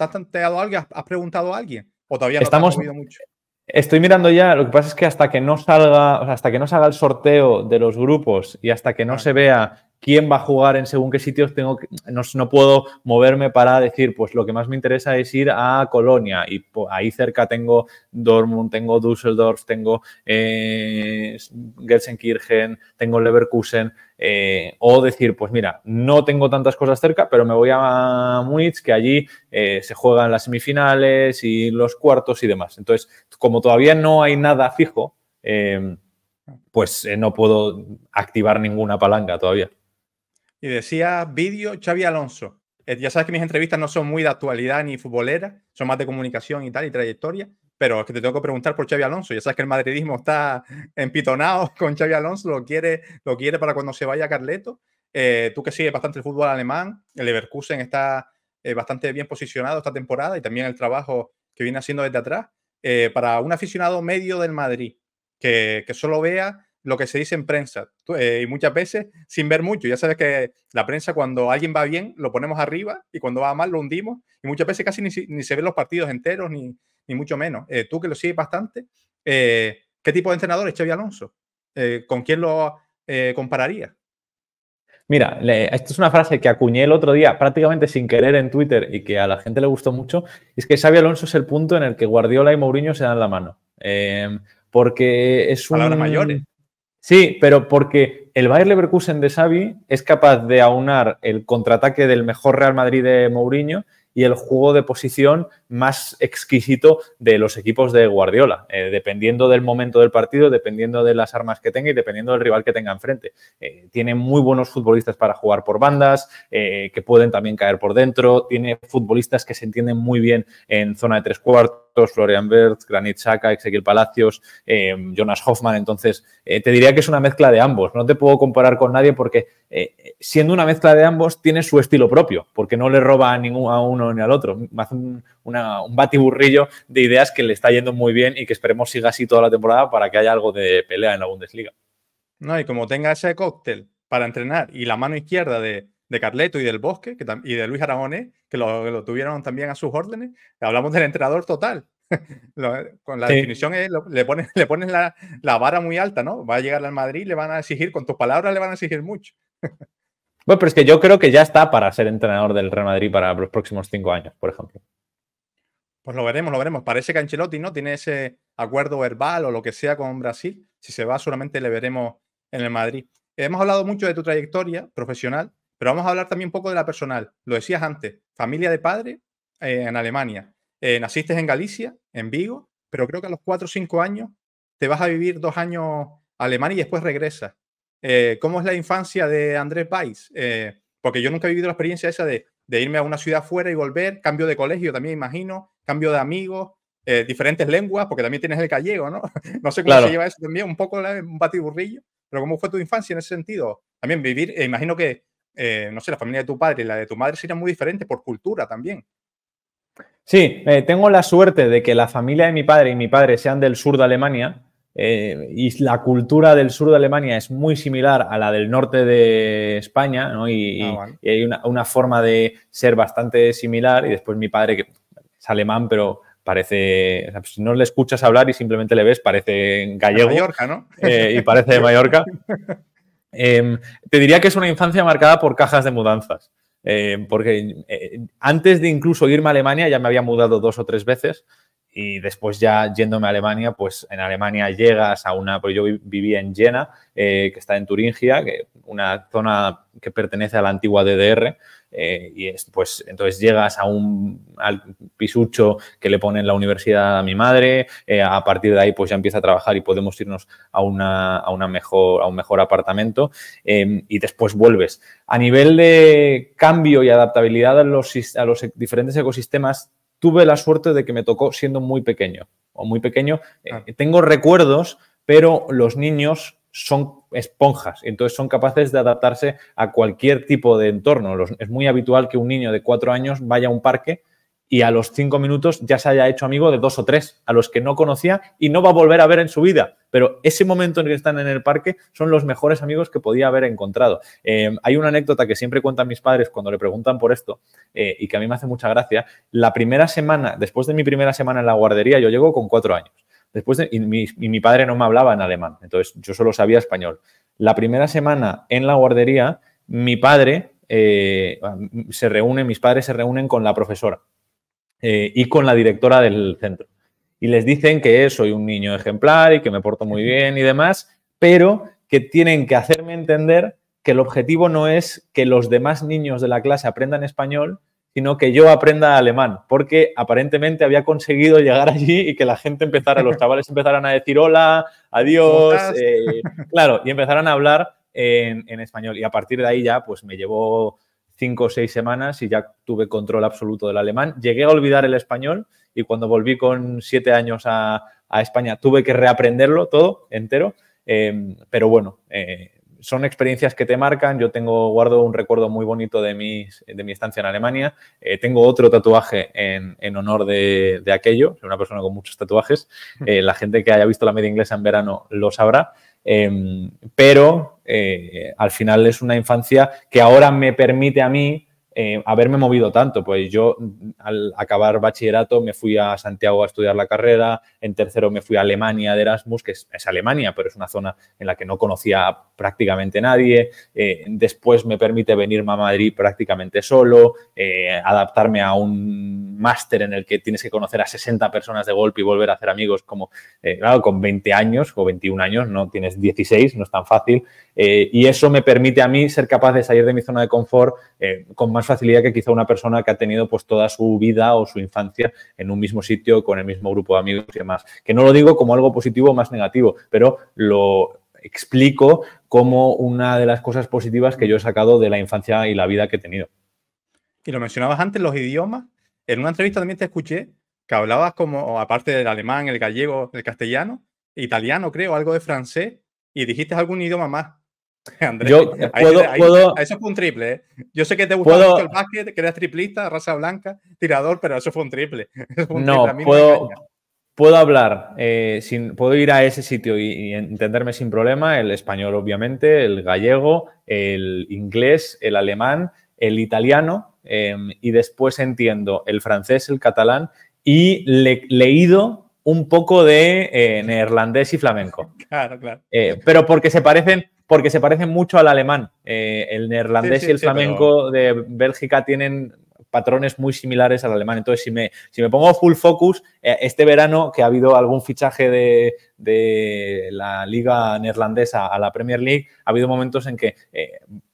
preguntado a alguien? ¿O todavía no Estamos... te mucho? Estoy mirando ya, lo que pasa es que hasta que no salga, hasta que no salga el sorteo de los grupos y hasta que no se vea quién va a jugar en según qué sitios tengo no, no, puedo moverme para decir, pues lo que más me interesa es ir a Colonia y pues, ahí cerca tengo Dortmund, tengo Düsseldorf, tengo eh, Gelsenkirchen, tengo Leverkusen, eh, o decir, pues mira, no tengo tantas cosas cerca, pero me voy a Munich que allí eh, se juegan las semifinales y los cuartos y demás. Entonces, como todavía no hay nada fijo, pues no puedo activar ninguna palanca todavía. Y decía vídeo Xavi Alonso. Eh, ya sabes que mis entrevistas no son muy de actualidad ni futbolera son más de comunicación y tal y trayectoria, pero es que te tengo que preguntar por Xavi Alonso. Ya sabes que el madridismo está empitonado con Xavi Alonso, lo quiere, lo quiere para cuando se vaya Carleto. Eh, tú que sigues bastante el fútbol alemán, el Leverkusen está eh, bastante bien posicionado esta temporada y también el trabajo que viene haciendo desde atrás. para un aficionado medio del Madrid, que, que solo vea lo que se dice en prensa eh, y muchas veces sin ver mucho. Ya sabes que la prensa cuando alguien va bien lo ponemos arriba y cuando va mal lo hundimos y muchas veces casi ni, se ven los partidos enteros ni, mucho menos. Eh, tú que lo sigues bastante, eh, ¿qué tipo de entrenador es Xavi Alonso? ¿Con quién lo compararía? Mira, esto es una frase que acuñé el otro día prácticamente sin querer en Twitter y que a la gente le gustó mucho, es que Xavi Alonso es el punto en el que Guardiola y Mourinho se dan la mano. Em, porque es un... Palabras mayores. Sí, pero porque el Bayer Leverkusen de Xavi es capaz de aunar el contraataque del mejor Real Madrid de Mourinho y el juego de posición más exquisito de los equipos de Guardiola, eh, dependiendo del momento del partido, dependiendo de las armas que tenga y dependiendo del rival que tenga enfrente. Eh, tiene muy buenos futbolistas para jugar por bandas, eh, que pueden también caer por dentro, tiene futbolistas que se entienden muy bien en zona de tres cuartos Florian Bert, Granit Xhaka, Ezequiel Palacios, eh, Jonas Hoffman. Entonces, eh, te diría que es una mezcla de ambos. No te puedo comparar con nadie porque, eh, siendo una mezcla de ambos, tiene su estilo propio, porque no le roba a, ninguno, a uno ni al otro. Hace un, un batiburrillo de ideas que le está yendo muy bien y que esperemos siga así toda la temporada para que haya algo de pelea en la Bundesliga. No, y como tenga ese cóctel para entrenar y la mano izquierda de de Carleto y del Bosque y de Luis Aragonés, que lo, tuvieron también a sus órdenes. Hablamos del entrenador total. con la definición le pones, le la, la, vara muy alta, ¿no? Va a llegar al Madrid, le van a exigir, con tus palabras le van a exigir mucho. bueno, pero es que yo creo que ya está para ser entrenador del Real Madrid para los próximos cinco años, por ejemplo. Pues lo veremos, lo veremos. Parece que Ancelotti no tiene ese acuerdo verbal o lo que sea con Brasil. Si se va, solamente le veremos en el Madrid. Hemos hablado mucho de tu trayectoria profesional, pero vamos a hablar también un poco de la personal. Lo decías antes, familia de padre eh, en Alemania. Eh, naciste en Galicia, en Vigo, pero creo que a los cuatro o 5 años te vas a vivir dos años a Alemania y después regresas. Eh, ¿Cómo es la infancia de Andrés Weiss? porque yo nunca he vivido la experiencia esa de, irme a una ciudad fuera y volver, cambio de colegio también, imagino, cambio de amigos, diferentes lenguas, porque también tienes el gallego, ¿no? no sé cómo se lleva eso también, un poco un batiburrillo, pero ¿cómo fue tu infancia en ese sentido? También vivir, imagino que eh, no sé, la familia de tu padre y la de tu madre serían muy diferentes por cultura también. Sí, eh, tengo la suerte de que la familia de mi padre y mi padre sean del sur de Alemania eh, y la cultura del sur de Alemania es muy similar a la del norte de España ¿no? y, ah, hay una, forma de ser bastante similar y después mi padre, que es alemán, pero parece, pues, si no le escuchas hablar y simplemente le ves, parece gallego. De Mallorca, ¿no? y parece de Mallorca. Em, te diría que es una infancia marcada por cajas de mudanzas. Em, porque eh, antes de incluso irme a Alemania ya me había mudado dos o tres veces y después ya yéndome a Alemania, pues en Alemania llegas a una, pues yo vivía en Jena, eh, que está en Turingia, una zona que pertenece a la antigua DDR, eh, y pues entonces llegas a un al pisucho que le ponen la universidad a mi madre, eh, a partir de ahí pues ya empieza a trabajar y podemos irnos a, una, a mejor, a un mejor apartamento em, y después vuelves. A nivel de cambio y adaptabilidad a los, a los e, diferentes ecosistemas, tuve la suerte de que me tocó siendo muy pequeño o muy pequeño. Eh, tengo recuerdos, pero los niños son esponjas, entonces son capaces de adaptarse a cualquier tipo de entorno. es muy habitual que un niño de cuatro años vaya a un parque y a los cinco minutos ya se haya hecho amigo de dos o tres, a los que no conocía y no va a volver a ver en su vida. Pero ese momento en que están en el parque son los mejores amigos que podía haber encontrado. Eh, hay una anécdota que siempre cuentan mis padres cuando le preguntan por esto eh, y que a mí me hace mucha gracia. La primera semana, después de mi primera semana en la guardería, yo llego con cuatro años. Después y mi, padre no me hablaba en alemán, entonces yo solo sabía español. La primera semana en la guardería, mi padre eh, se reúne, mis padres se reúnen con la profesora eh, y con la directora del centro. Y les dicen que soy un niño ejemplar y que me porto muy bien y demás, pero que tienen que hacerme entender que el objetivo no es que los demás niños de la clase aprendan español, sino que yo aprenda alemán, porque aparentemente había conseguido llegar allí y que la gente empezara, los chavales empezaran a decir hola, adiós, eh, claro, y empezaran a hablar en, español. Y a partir de ahí ya, pues me llevó cinco o seis semanas y ya tuve control absoluto del alemán. Llegué a olvidar el español y cuando volví con siete años a, España tuve que reaprenderlo todo entero, eh, pero bueno, eh, son experiencias que te marcan. Yo tengo, guardo un recuerdo muy bonito de, mi de mi estancia en Alemania. Eh, tengo otro tatuaje en, honor de, aquello. Soy una persona con muchos tatuajes. Eh, la gente que haya visto la media inglesa en verano lo sabrá. Em, pero eh, al final es una infancia que ahora me permite a mí eh, haberme movido tanto. Pues yo mm, al acabar bachillerato me fui a Santiago a estudiar la carrera, en tercero me fui a Alemania de Erasmus, que es, Alemania, pero es una zona en la que no conocía prácticamente nadie. Eh, después me permite venirme a Madrid prácticamente solo, eh, adaptarme a un máster en el que tienes que conocer a 60 personas de golpe y volver a hacer amigos, como, eh, con 20 años o 21 años, no tienes 16, no es tan fácil. Eh, y eso me permite a mí ser capaz de salir de mi zona de confort eh, con más facilidad que quizá una persona que ha tenido pues toda su vida o su infancia en un mismo sitio, con el mismo grupo de amigos y demás. Que no lo digo como algo positivo o más negativo, pero lo explico como una de las cosas positivas que yo he sacado de la infancia y la vida que he tenido. Y lo mencionabas antes, los idiomas. En una entrevista también te escuché que hablabas como, aparte del alemán, el gallego, el castellano, italiano, creo, algo de francés, y dijiste algún idioma más. yo eh, puedo, eso fue un triple. ¿eh? Yo sé que te gustaba mucho el básquet, que eras triplista, raza blanca, tirador, pero eso fue un triple. no, puedo, puedo hablar, eh, puedo ir a ese sitio y, entenderme sin problema el español, obviamente, el gallego, el inglés, el alemán, el italiano em, y después entiendo el francés, el catalán y leído un poco de eh, neerlandés y flamenco. Claro, claro. Eh, pero porque se parecen, porque se parecen mucho al alemán. Eh, el neerlandés y el flamenco de Bélgica tienen patrones muy similares al alemán. Entonces, si me, si me pongo full focus, este verano que ha habido algún fichaje de, de, la liga neerlandesa a la Premier League, ha habido momentos en que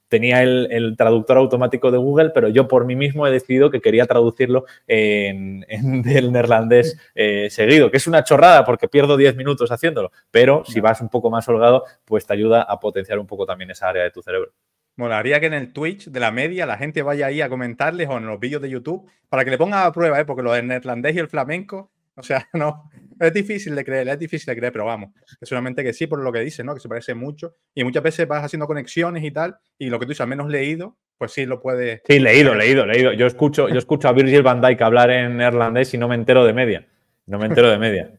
tenía el, traductor automático de Google, pero yo por mí mismo he decidido que quería traducirlo en, el del neerlandés eh, seguido, que es una chorrada porque pierdo 10 minutos haciéndolo, pero si vas un poco más holgado, pues te ayuda a potenciar un poco también esa área de tu cerebro. Molaría que en el Twitch de la media la gente vaya ahí a comentarles o en los vídeos de YouTube para que le ponga a prueba, ¿eh? porque lo del neerlandés y el flamenco o sea, no, es difícil de creer, es difícil de creer, pero vamos, que solamente que sí, por lo que dice, ¿no? Que se parece mucho. Y muchas veces vas haciendo conexiones y tal, y lo que tú dices, al menos leído, pues sí lo puedes. Sí, leído, leído, leído. Yo escucho, yo escucho a Virgil van Dyke hablar en irlandés y no me entero de media. No me entero de media.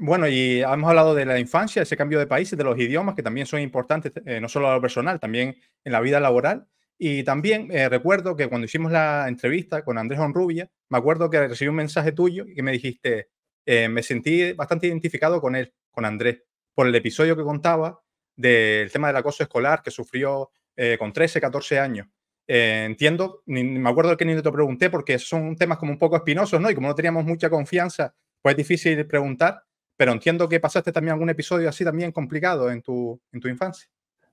Bueno, y hemos hablado de la infancia, ese cambio de países, de los idiomas, que también son importantes, eh, no solo a lo personal, también en la vida laboral. Y también eh, recuerdo que cuando hicimos la entrevista con Andrés Honrubia, me acuerdo que recibí un mensaje tuyo y que me dijiste, eh, me sentí bastante identificado con él, con Andrés, por el episodio que contaba del tema del acoso escolar que sufrió eh, con 13, 14 años. Eh, entiendo, me acuerdo que ni te lo pregunté porque son temas como un poco espinosos, ¿no? Y como no teníamos mucha confianza, pues es difícil preguntar, pero entiendo que pasaste también algún episodio así también complicado en tu, en tu infancia.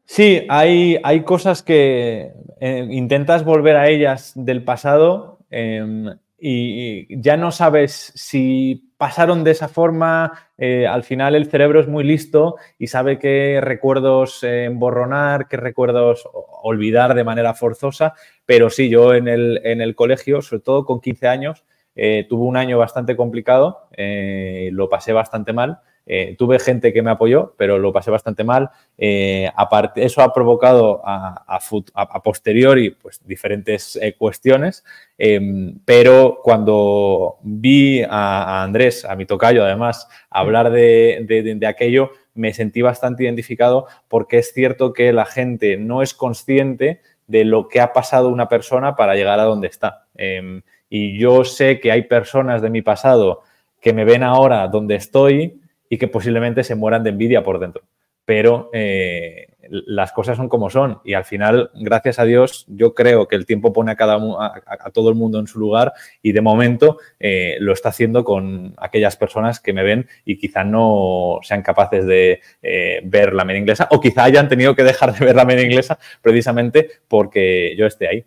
Sí, hay, hay cosas que intentas volver a ellas del pasado em, y, ya no sabes si pasaron de esa forma, eh, al final el cerebro es muy listo y sabe qué recuerdos emborronar, qué recuerdos olvidar de manera forzosa, pero sí, yo en el, en el colegio, sobre todo con 15 años, eh, tuve un año bastante complicado, eh, lo pasé bastante mal, eh, tuve gente que me apoyó, pero lo pasé bastante mal. Eh, aparte, eso ha provocado a, posteriori pues, diferentes eh, cuestiones, em, pero cuando vi a, Andrés, a mi tocayo además, hablar de, aquello, me sentí bastante identificado porque es cierto que la gente no es consciente de lo que ha pasado una persona para llegar a donde está. Em, y yo sé que hay personas de mi pasado que me ven ahora donde estoy y que posiblemente se mueran de envidia por dentro. Pero eh, las cosas son como son y al final, gracias a Dios, yo creo que el tiempo pone a, cada, todo el mundo en su lugar y de momento eh, lo está haciendo con aquellas personas que me ven y quizá no sean capaces de eh, ver la media inglesa o quizá hayan tenido que dejar de ver la media inglesa precisamente porque yo esté ahí.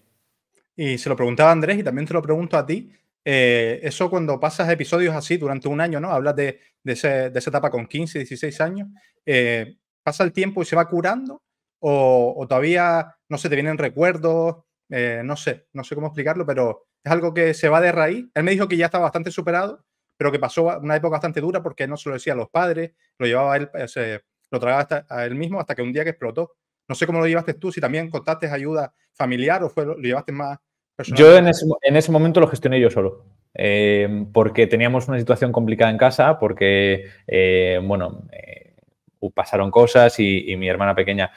Y se lo preguntaba Andrés y también te lo pregunto a ti. Eh, eso cuando pasas episodios así durante un año, ¿no? Hablas de, esa etapa con 15, 16 años. Eh, ¿Pasa el tiempo y se va curando? O, todavía, no sé, te vienen recuerdos? Eh, no sé, no sé cómo explicarlo, pero es algo que se va de raíz. Él me dijo que ya estaba bastante superado, pero que pasó una época bastante dura porque no se lo decía a los padres, lo llevaba él, lo tragaba hasta a él mismo hasta que un día que explotó. No sé cómo lo llevaste tú, si también contaste ayuda familiar o fue, lo llevaste más yo en ese, momento lo gestioné yo solo. Eh, porque teníamos una situación complicada en casa, porque, eh, bueno, eh, pasaron cosas y, mi hermana pequeña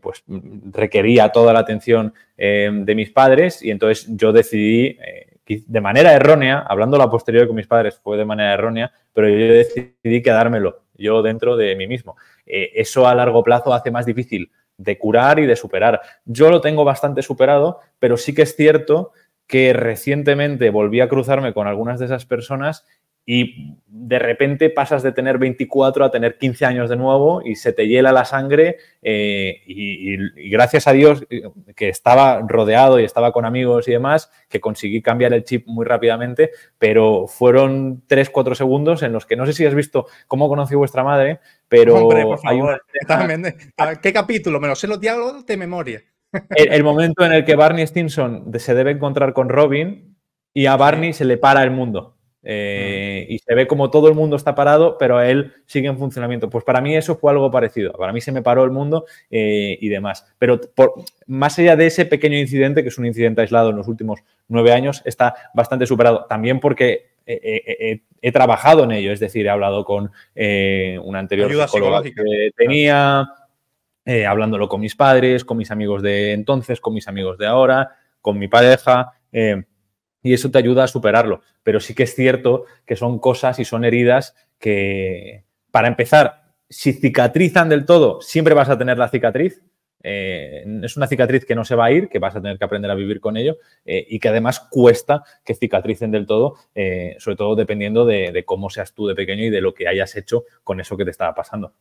pues requería toda la atención de mis padres y entonces yo decidí, de manera errónea, hablando la posterior con mis padres fue de manera errónea, pero yo decidí quedármelo yo dentro de mí mismo. eso a largo plazo hace más difícil de curar y de superar. Yo lo tengo bastante superado, pero sí que es cierto que recientemente volví a cruzarme con algunas de esas personas y de repente pasas de tener 24 a tener 15 años de nuevo y se te hiela la sangre eh, y, gracias a Dios eh, que estaba rodeado y estaba con amigos y demás, que conseguí cambiar el chip muy rápidamente, pero fueron 3, 4 segundos en los que no sé si has visto cómo conocí vuestra madre, pero... Eh, ¿qué capítulo? Me lo sé los diálogos de memoria. el momento en el que Barney Stinson se debe encontrar con Robin y a Barney se le para el mundo. Eh, ah. y se ve como todo el mundo está parado, pero él sigue en funcionamiento. Pues para mí eso fue algo parecido. Para mí se me paró el mundo eh, y demás. Pero más allá de ese pequeño incidente, que es un incidente aislado en los últimos nueve años, está bastante superado. También porque eh, he, trabajado en ello, es decir, he hablado con una anterior psicóloga que tenía, hablándolo con mis padres, con mis amigos de entonces, con mis amigos de ahora, con mi pareja y eso te ayuda a superarlo. Pero sí que es cierto que son cosas y son heridas que, para empezar, si cicatrizan del todo, siempre vas a tener la cicatriz. Eh, es una cicatriz que no se va a ir, que vas a tener que aprender a vivir con ello eh, y que además cuesta que cicatricen del todo, eh, sobre todo dependiendo de, de cómo seas tú de pequeño y de lo que hayas hecho con eso que te estaba pasando.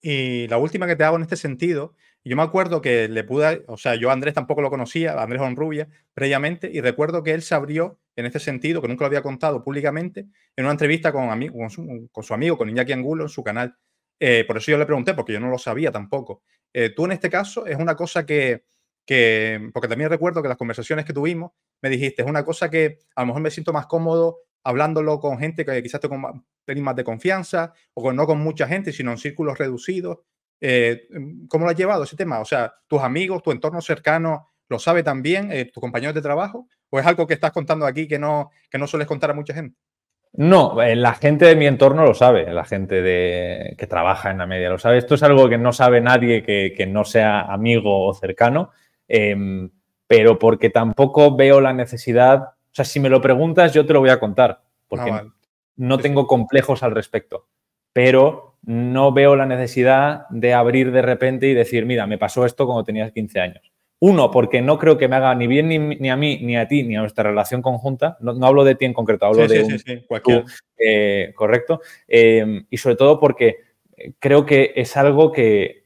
Y la última que te hago en este sentido yo me acuerdo que le pude, o sea, yo Andrés tampoco lo conocía, a Andrés Honrubia, previamente, y recuerdo que él se abrió en este sentido, que nunca lo había contado públicamente, en una entrevista con, su, amigo, con Iñaki Angulo, en su canal. Eh, por eso yo le pregunté, porque yo no lo sabía tampoco. Eh, tú en este caso es una cosa que, porque también recuerdo que las conversaciones que tuvimos, me dijiste, es una cosa que a lo mejor me siento más cómodo hablándolo con gente que quizás tengo más, más de confianza, o no con mucha gente, sino en círculos reducidos, eh, mm, ¿Cómo lo has llevado ese tema? O sea, tus amigos, tu entorno cercano, ¿lo sabe también? Eh, ¿Tus compañeros de trabajo? ¿O es algo que estás contando aquí que no, que no sueles contar a mucha gente? No, eh, la gente de mi entorno lo sabe, la gente que trabaja en la media lo sabe. Esto es algo que no sabe nadie que, no sea amigo o cercano, em, pero porque tampoco veo la necesidad, o sea, si me lo preguntas yo te lo voy a contar, ah, porque no tengo complejos al respecto, pero no veo la necesidad de abrir de repente y decir, mira, me pasó esto cuando tenías 15 años. Uno, porque no creo que me haga ni bien ni, a mí, ni a ti, ni a nuestra relación conjunta. No, hablo de ti en concreto, hablo de sí, eh, correcto. Eh, y sobre todo porque eh, creo que es algo que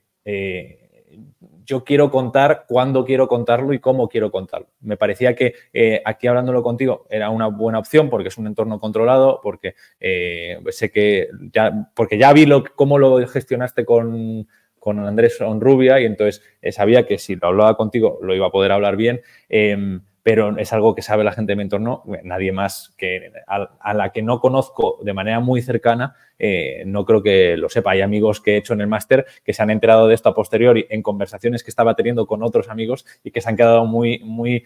yo quiero contar cuándo quiero contarlo y cómo quiero contarlo. Me parecía que eh, aquí hablándolo contigo era una buena opción porque es un entorno controlado, porque eh, sé que ya, porque ya vi lo, cómo lo gestionaste con, con Andrés Onrubia y entonces eh, sabía que si lo hablaba contigo lo iba a poder hablar bien. Em, pero es algo que sabe la gente de mi entorno, eh, nadie más que a, la que no conozco de manera muy cercana, eh, no creo que lo sepa. Hay amigos que he hecho en el máster que se han enterado de esto a posteriori en conversaciones que estaba teniendo con otros amigos y que se han quedado muy, muy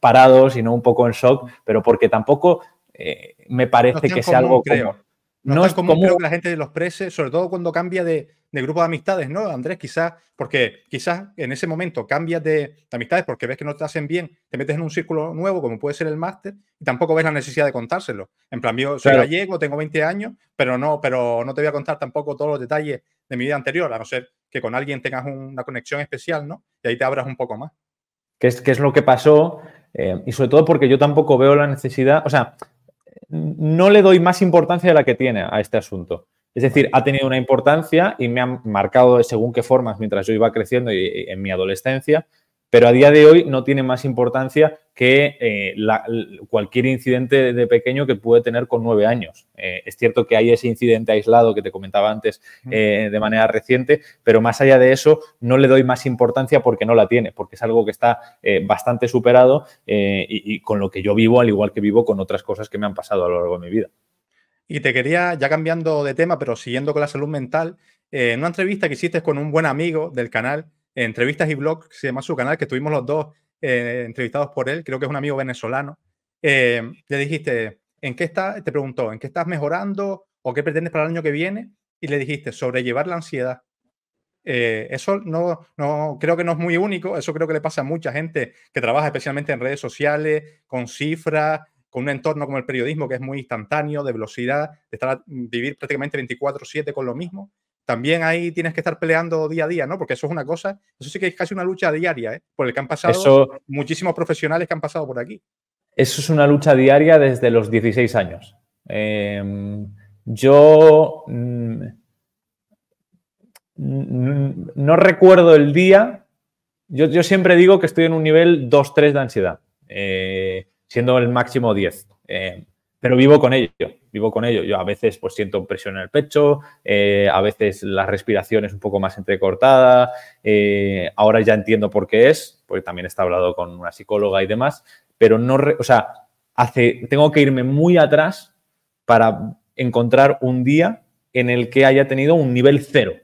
parados y no un poco en shock, pero porque tampoco eh, me parece que sea algo creo. No, es como Creo que la gente de los preses sobre todo cuando cambia de, grupo de amistades, ¿no, Andrés? Quizás, porque quizás en ese momento cambias de, amistades porque ves que no te hacen bien, te metes en un círculo nuevo, como puede ser el máster, y tampoco ves la necesidad de contárselo. En plan, yo soy gallego, tengo 20 años, pero no, pero no te voy a contar tampoco todos los detalles de mi vida anterior, a no ser que con alguien tengas una conexión especial, ¿no? Y ahí te abras un poco más. ¿Qué es, es lo que pasó? Eh, y sobre todo porque yo tampoco veo la necesidad, o sea, no le doy más importancia de la que tiene a este asunto. Es decir, ha tenido una importancia y me ha marcado de según qué formas mientras yo iba creciendo y, en mi adolescencia, pero a día de hoy no tiene más importancia que eh, cualquier incidente de pequeño que puede tener con nueve años. Eh, es cierto que hay ese incidente aislado que te comentaba antes eh, de manera reciente, pero más allá de eso no le doy más importancia porque no la tiene, porque es algo que está bastante superado y, y con lo que yo vivo, al igual que vivo con otras cosas que me han pasado a lo largo de mi vida. Y te quería, ya cambiando de tema, pero siguiendo con la salud mental, en una entrevista que hiciste con un buen amigo del canal, entrevistas y blog, se llama su canal, que estuvimos los dos eh, entrevistados por él, creo que es un amigo venezolano, eh, le dijiste, ¿en qué estás? Te preguntó, ¿en qué estás mejorando o qué pretendes para el año que viene? Y le dijiste, sobrellevar la ansiedad. Eh, eso no, no creo que no es muy único, eso creo que le pasa a mucha gente que trabaja especialmente en redes sociales, con cifras, con un entorno como el periodismo que es muy instantáneo, de velocidad, de estar, vivir prácticamente 24/7 con lo mismo también ahí tienes que estar peleando día a día, ¿no? Porque eso es una cosa, eso sí que es casi una lucha diaria, ¿eh? Por el que han pasado muchísimos profesionales que han pasado por aquí. Eso es una lucha diaria desde los 16 años. Em, yo mm, mm, no recuerdo el día, yo, siempre digo que estoy en un nivel 2-3 de ansiedad, eh, siendo el máximo 10. Eh, em, pero vivo con ello, vivo con ello. Yo a veces pues siento presión en el pecho, eh, a veces la respiración es un poco más entrecortada, eh, ahora ya entiendo por qué es, porque también está hablado con una psicóloga y demás, pero no, o sea, hace, tengo que irme muy atrás para encontrar un día en el que haya tenido un nivel cero,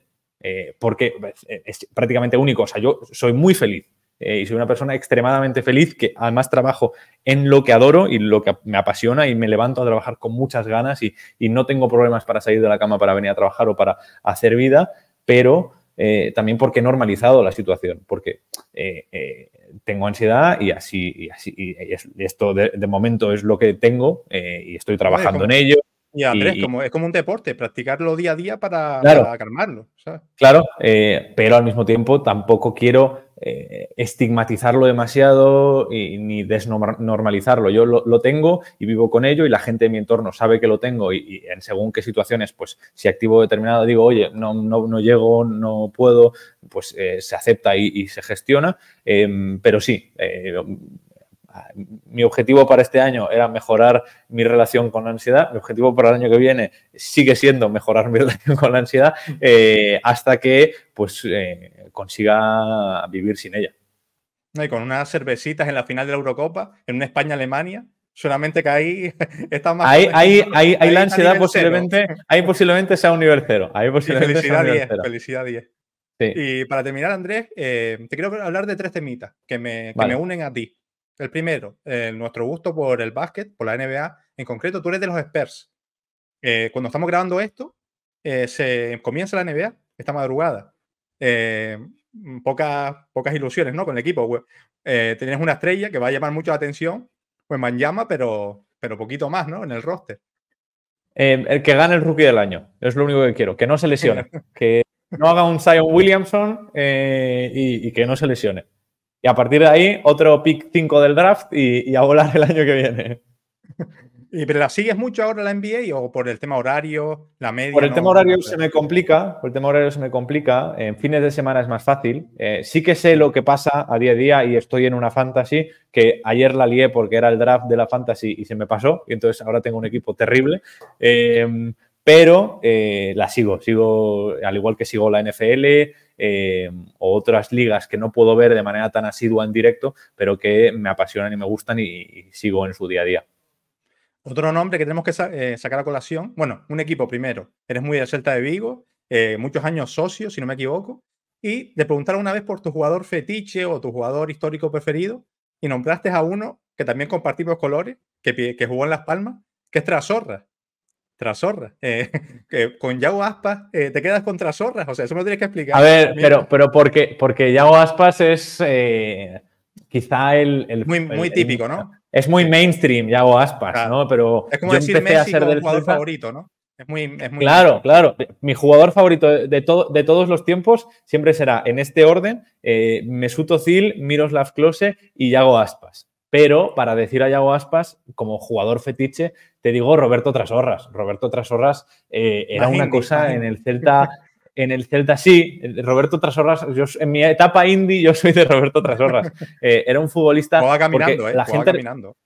eh, porque es prácticamente único, o sea, yo soy muy feliz, eh, y soy una persona extremadamente feliz que además trabajo en lo que adoro y lo que me apasiona y me levanto a trabajar con muchas ganas y, no tengo problemas para salir de la cama para venir a trabajar o para hacer vida, pero eh, también porque he normalizado la situación, porque eh, tengo ansiedad y así, y así esto de, momento es lo que tengo y estoy trabajando en ello. Y Andrés, como, es como un deporte, practicarlo día a día para, calmarlo. Claro, pero al mismo tiempo tampoco quiero eh, estigmatizarlo demasiado y, ni desnormalizarlo. Yo lo, tengo y vivo con ello y la gente de mi entorno sabe que lo tengo y, en según qué situaciones, pues si activo determinado digo, oye, no, no, no llego, no puedo, pues eh, se acepta y, se gestiona. Em, pero sí, eh, mi objetivo para este año era mejorar mi relación con la ansiedad, mi objetivo para el año que viene sigue siendo mejorar mi relación con la ansiedad eh, hasta que pues eh, consiga vivir sin ella. Y con unas cervecitas en la final de la Eurocopa, en una España-Alemania, solamente que ahí está más... Ahí, hay la ansiedad posiblemente, posiblemente sea un nivel cero. posiblemente felicidad, 10, Y para terminar, Andrés, eh, te quiero hablar de tres temitas que me, que me unen a ti. El primero, eh, nuestro gusto por el básquet, por la NBA. En concreto, tú eres de los Spurs. Eh, cuando estamos grabando esto, eh, se comienza la NBA esta madrugada. Mm, pocas, pocas ilusiones, ¿no? Con el equipo. tienes pues, una estrella que va a llamar mucho la atención. Pues man pero, pero poquito más, ¿no? En el roster. el que gane el rookie del año. Es lo único que quiero. Que no se lesione. que no haga un Zion Williamson y que no se lesione. Y a partir de ahí, otro pick 5 del draft y, a volar el año que viene. ¿Y pero la sigues mucho ahora la NBA o por el tema horario, la media? Por el tema horario se me complica, por el tema horario se me complica. En fines de semana es más fácil. Eh, sí que sé lo que pasa a día a día y estoy en una fantasy que ayer la lié porque era el draft de la fantasy y se me pasó. Y entonces ahora tengo un equipo terrible. Eh, pero eh, la sigo, sigo al igual que sigo la NFL, eh, otras ligas que no puedo ver de manera tan asidua en directo, pero que me apasionan y me gustan y, sigo en su día a día. Otro nombre que tenemos que eh, sacar a colación, bueno, un equipo primero, eres muy de Celta de Vigo, eh, muchos años socio, si no me equivoco, y te preguntaron una vez por tu jugador fetiche o tu jugador histórico preferido, y nombraste a uno que también compartimos colores, que, que jugó en Las Palmas, que es Trasorra. ¿Trasorras? Eh, que con Yago Aspas eh, te quedas con Trasorras? O sea, eso me lo tienes que explicar. A ver, pero, pero porque, porque Yago Aspas es eh, quizá el, Muy, muy típico, ¿no? Es muy mainstream Yago Aspas, ¿no? Pero es como decir ser del jugador favorito, ¿no? Es muy, claro, claro. Mi jugador favorito de, de todos los tiempos siempre será, en este orden, Mesut Özil, Miroslav Klose y Yago Aspas. Pero para decir a Yago Aspas, como jugador fetiche, te digo Roberto Trasorras. Roberto Trasorras eh, era una cosa en el Celta. En el Celta sí, Roberto Trasorras, yo, en mi etapa indie yo soy de Roberto Trasorras. Eh, era un futbolista... no caminando, eh, la gente, caminando.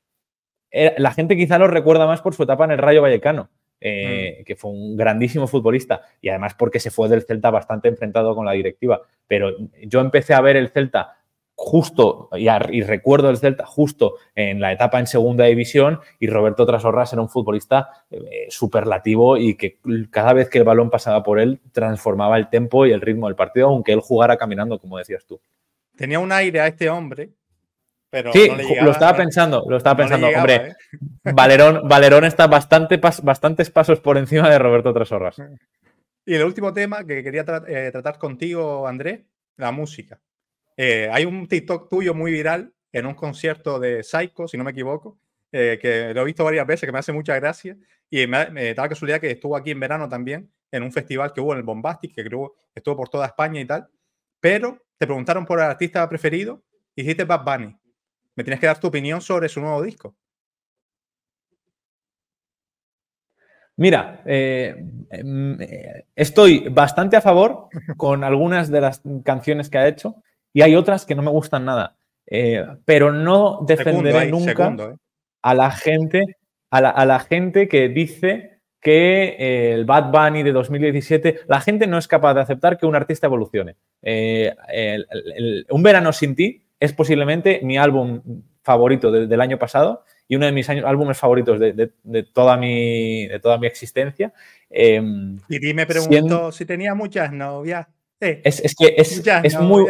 La gente quizá lo recuerda más por su etapa en el Rayo Vallecano, eh, mm. que fue un grandísimo futbolista y además porque se fue del Celta bastante enfrentado con la directiva. Pero yo empecé a ver el Celta justo, y, recuerdo el Celta, justo en la etapa en segunda división, y Roberto Trasorras era un futbolista eh, superlativo y que cada vez que el balón pasaba por él transformaba el tempo y el ritmo del partido, aunque él jugara caminando, como decías tú. Tenía un aire a este hombre. Pero sí, lo estaba ¿eh? pensando, lo estaba pensando. hombre, ¿eh? Valerón, Valerón está bastante bastantes pasos por encima de Roberto Trasorras. Y el último tema que quería tratar contigo, Andrés, la música. Eh, hay un TikTok tuyo muy viral en un concierto de Psycho, si no me equivoco, eh, que lo he visto varias veces, que me hace mucha gracia. Y me, da la casualidad que estuvo aquí en verano también, en un festival que hubo en el Bombastic, que creo, estuvo por toda España y tal. Pero te preguntaron por el artista preferido y dijiste Bad Bunny. Me tienes que dar tu opinión sobre su nuevo disco. Mira, eh, em, estoy bastante a favor con algunas de las canciones que ha hecho. Y hay otras que no me gustan nada. Eh, pero no defenderé nunca ¿eh? a la gente, a la, gente que dice que eh, el Bad Bunny de 2017, la gente no es capaz de aceptar que un artista evolucione. un verano sin ti es posiblemente mi álbum favorito del año pasado y uno de mis álbumes favoritos de, toda mi, de toda mi existencia. Em, y me pregunto si tenía muchas novias. Es, que es, muy.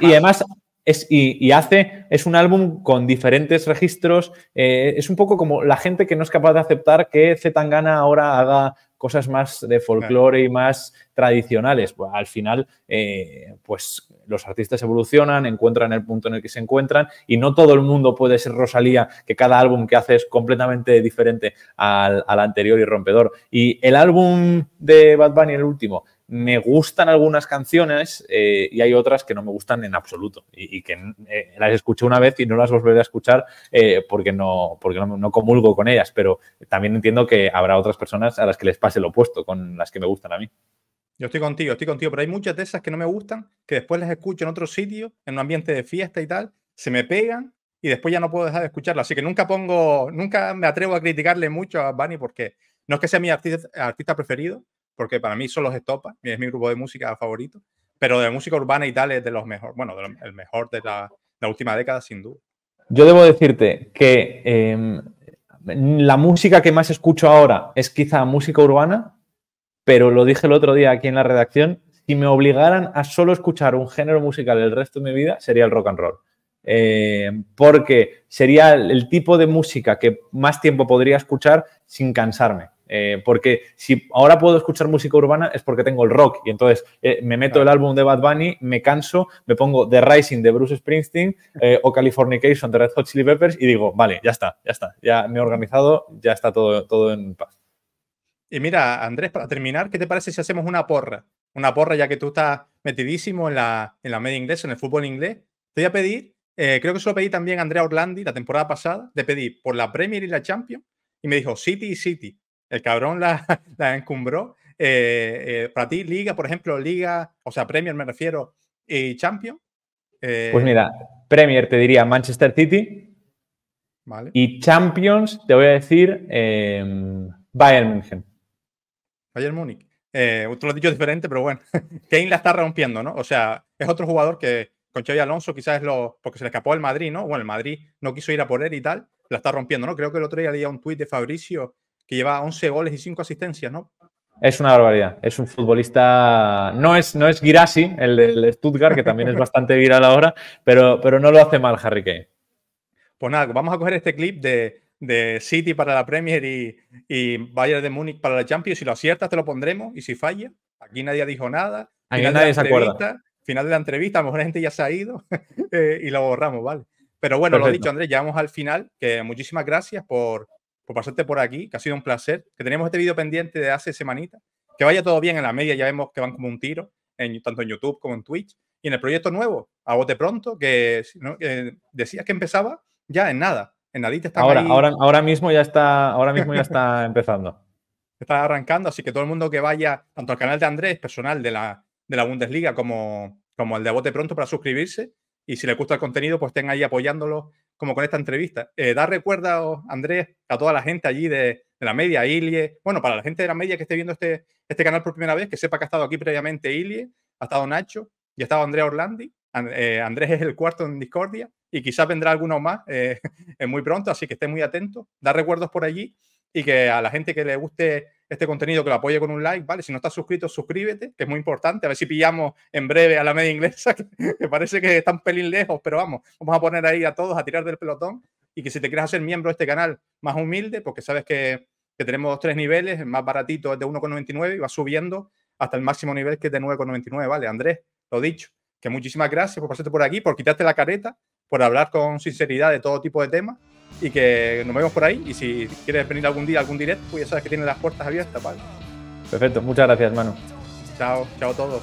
y además. Es, y, hace, es un álbum con diferentes registros. Eh, es un poco como la gente que no es capaz de aceptar que Tangana ahora haga cosas más de folclore y más tradicionales. Pues, al final, eh, pues los artistas evolucionan, encuentran el punto en el que se encuentran y no todo el mundo puede ser Rosalía, que cada álbum que hace es completamente diferente al, al anterior y rompedor. Y el álbum de Bad Bunny, el último, me gustan algunas canciones eh, y hay otras que no me gustan en absoluto y, que eh, las escuché una vez y no las volveré a escuchar eh, porque, no, porque no, comulgo con ellas, pero también entiendo que habrá otras personas a las que les pase lo opuesto con las que me gustan a mí. Yo estoy contigo, estoy contigo, pero hay muchas de esas que no me gustan, que después las escucho en otro sitio, en un ambiente de fiesta y tal, se me pegan y después ya no puedo dejar de escucharlas. Así que nunca pongo, nunca me atrevo a criticarle mucho a Bunny porque no es que sea mi artista preferido, porque para mí son los Estopa, es mi grupo de música favorito, pero de música urbana y tal es de los mejores, bueno, el mejor de la, última década, sin duda. Yo debo decirte que em, la música que más escucho ahora es quizá música urbana, pero lo dije el otro día aquí en la redacción, si me obligaran a solo escuchar un género musical el resto de mi vida, sería el rock and roll. Eh, porque sería el tipo de música que más tiempo podría escuchar sin cansarme. Eh, porque si ahora puedo escuchar música urbana es porque tengo el rock y entonces eh, me meto el álbum de Bad Bunny, me canso, me pongo The Rising de Bruce Springsteen eh, o Californication de Red Hot Chili Peppers y digo, vale, ya está, ya está, ya me he organizado, ya está todo, todo en paz. Y mira, Andrés, para terminar, ¿qué te parece si hacemos una porra? Una porra ya que tú estás metidísimo en la, en la media inglesa, en el fútbol inglés. Te voy a pedir, eh, creo que se lo pedí también a Andrea Orlandi la temporada pasada, de pedir por la Premier y la Champions y me dijo City y City. El cabrón la, encumbró. Eh, eh, para ti, Liga, por ejemplo, Liga, o sea, Premier me refiero, y Champions. Pues eh, mira, Premier te diría Manchester City. Vale. Y Champions te voy a decir em, Bayern München. Bayern Múnich. Usted lo ha dicho diferente, pero bueno. Kane la está rompiendo, ¿no? O sea, es otro jugador que con Xavi Alonso quizás es lo... porque se le escapó el Madrid, ¿no? Bueno, el Madrid no quiso ir a por él y tal, la está rompiendo, ¿no? Creo que el otro día leía un tuit de Fabricio que lleva 11 goles y 5 asistencias, ¿no? Es una barbaridad. Es un futbolista. No es, no es Girassi, el del Stuttgart, que también es bastante viral ahora, pero, pero no lo hace mal Harry Kane. Pues nada, vamos a coger este clip de, City para la Premier y, y, Bayern de Múnich para la Champions. Si lo aciertas, te lo pondremos. Y si falla, aquí nadie dijo nada. Aquí nadie se acuerda. Final de la entrevista, a lo mejor la gente ya se ha ido eh, y lo borramos, ¿vale? Pero bueno, lo lo dicho, Andrés, llegamos al final. Que muchísimas gracias por, por pasarte por aquí, que ha sido un placer, que tenemos este vídeo pendiente de hace semanita, que vaya todo bien en la media, ya vemos que van como un tiro, en, tanto en YouTube como en Twitch, y en el proyecto nuevo, a bote pronto, que, decías que empezaba ya en nada, en nadita está ahora, ahora, ahora mismo ya está, ahora mismo ya está empezando. Está arrancando, así que todo el mundo que vaya, tanto al canal de Andrés, personal de la, de la Bundesliga, como, como el de Bote Pronto para suscribirse. Y si les gusta el contenido, pues estén ahí apoyándolo como con esta entrevista. Eh, Dar recuerdos, Andrés, a toda la gente allí de, la media, Ilie. Bueno, para la gente de la media que esté viendo este, este canal por primera vez, que sepa que ha estado aquí previamente Ilie, ha estado Nacho y ha estado Andrea Orlandi. Eh, Andrés es el cuarto en Discordia y quizás vendrá alguno más eh, muy pronto, así que esté muy atento. Da recuerdos por allí y que a la gente que le guste este contenido, que lo apoye con un like, ¿vale? Si no estás suscrito, suscríbete, que es muy importante. A ver si pillamos en breve a la media inglesa, que, parece que está un pelín lejos, pero vamos, vamos a poner ahí a todos a tirar del pelotón y que si te quieres hacer miembro de este canal más humilde, porque sabes que, que tenemos tres niveles, el más baratito es de 1,99 y va subiendo hasta el máximo nivel que es de 9,99, ¿vale? Andrés, lo dicho, que muchísimas gracias por pasarte por aquí, por quitarte la careta, por hablar con sinceridad de todo tipo de temas y que nos vemos por ahí. Y si quieres venir algún día, algún directo, pues ya sabes que tiene las puertas abiertas, ¿vale? Perfecto, muchas gracias, mano Chao, chao a todos.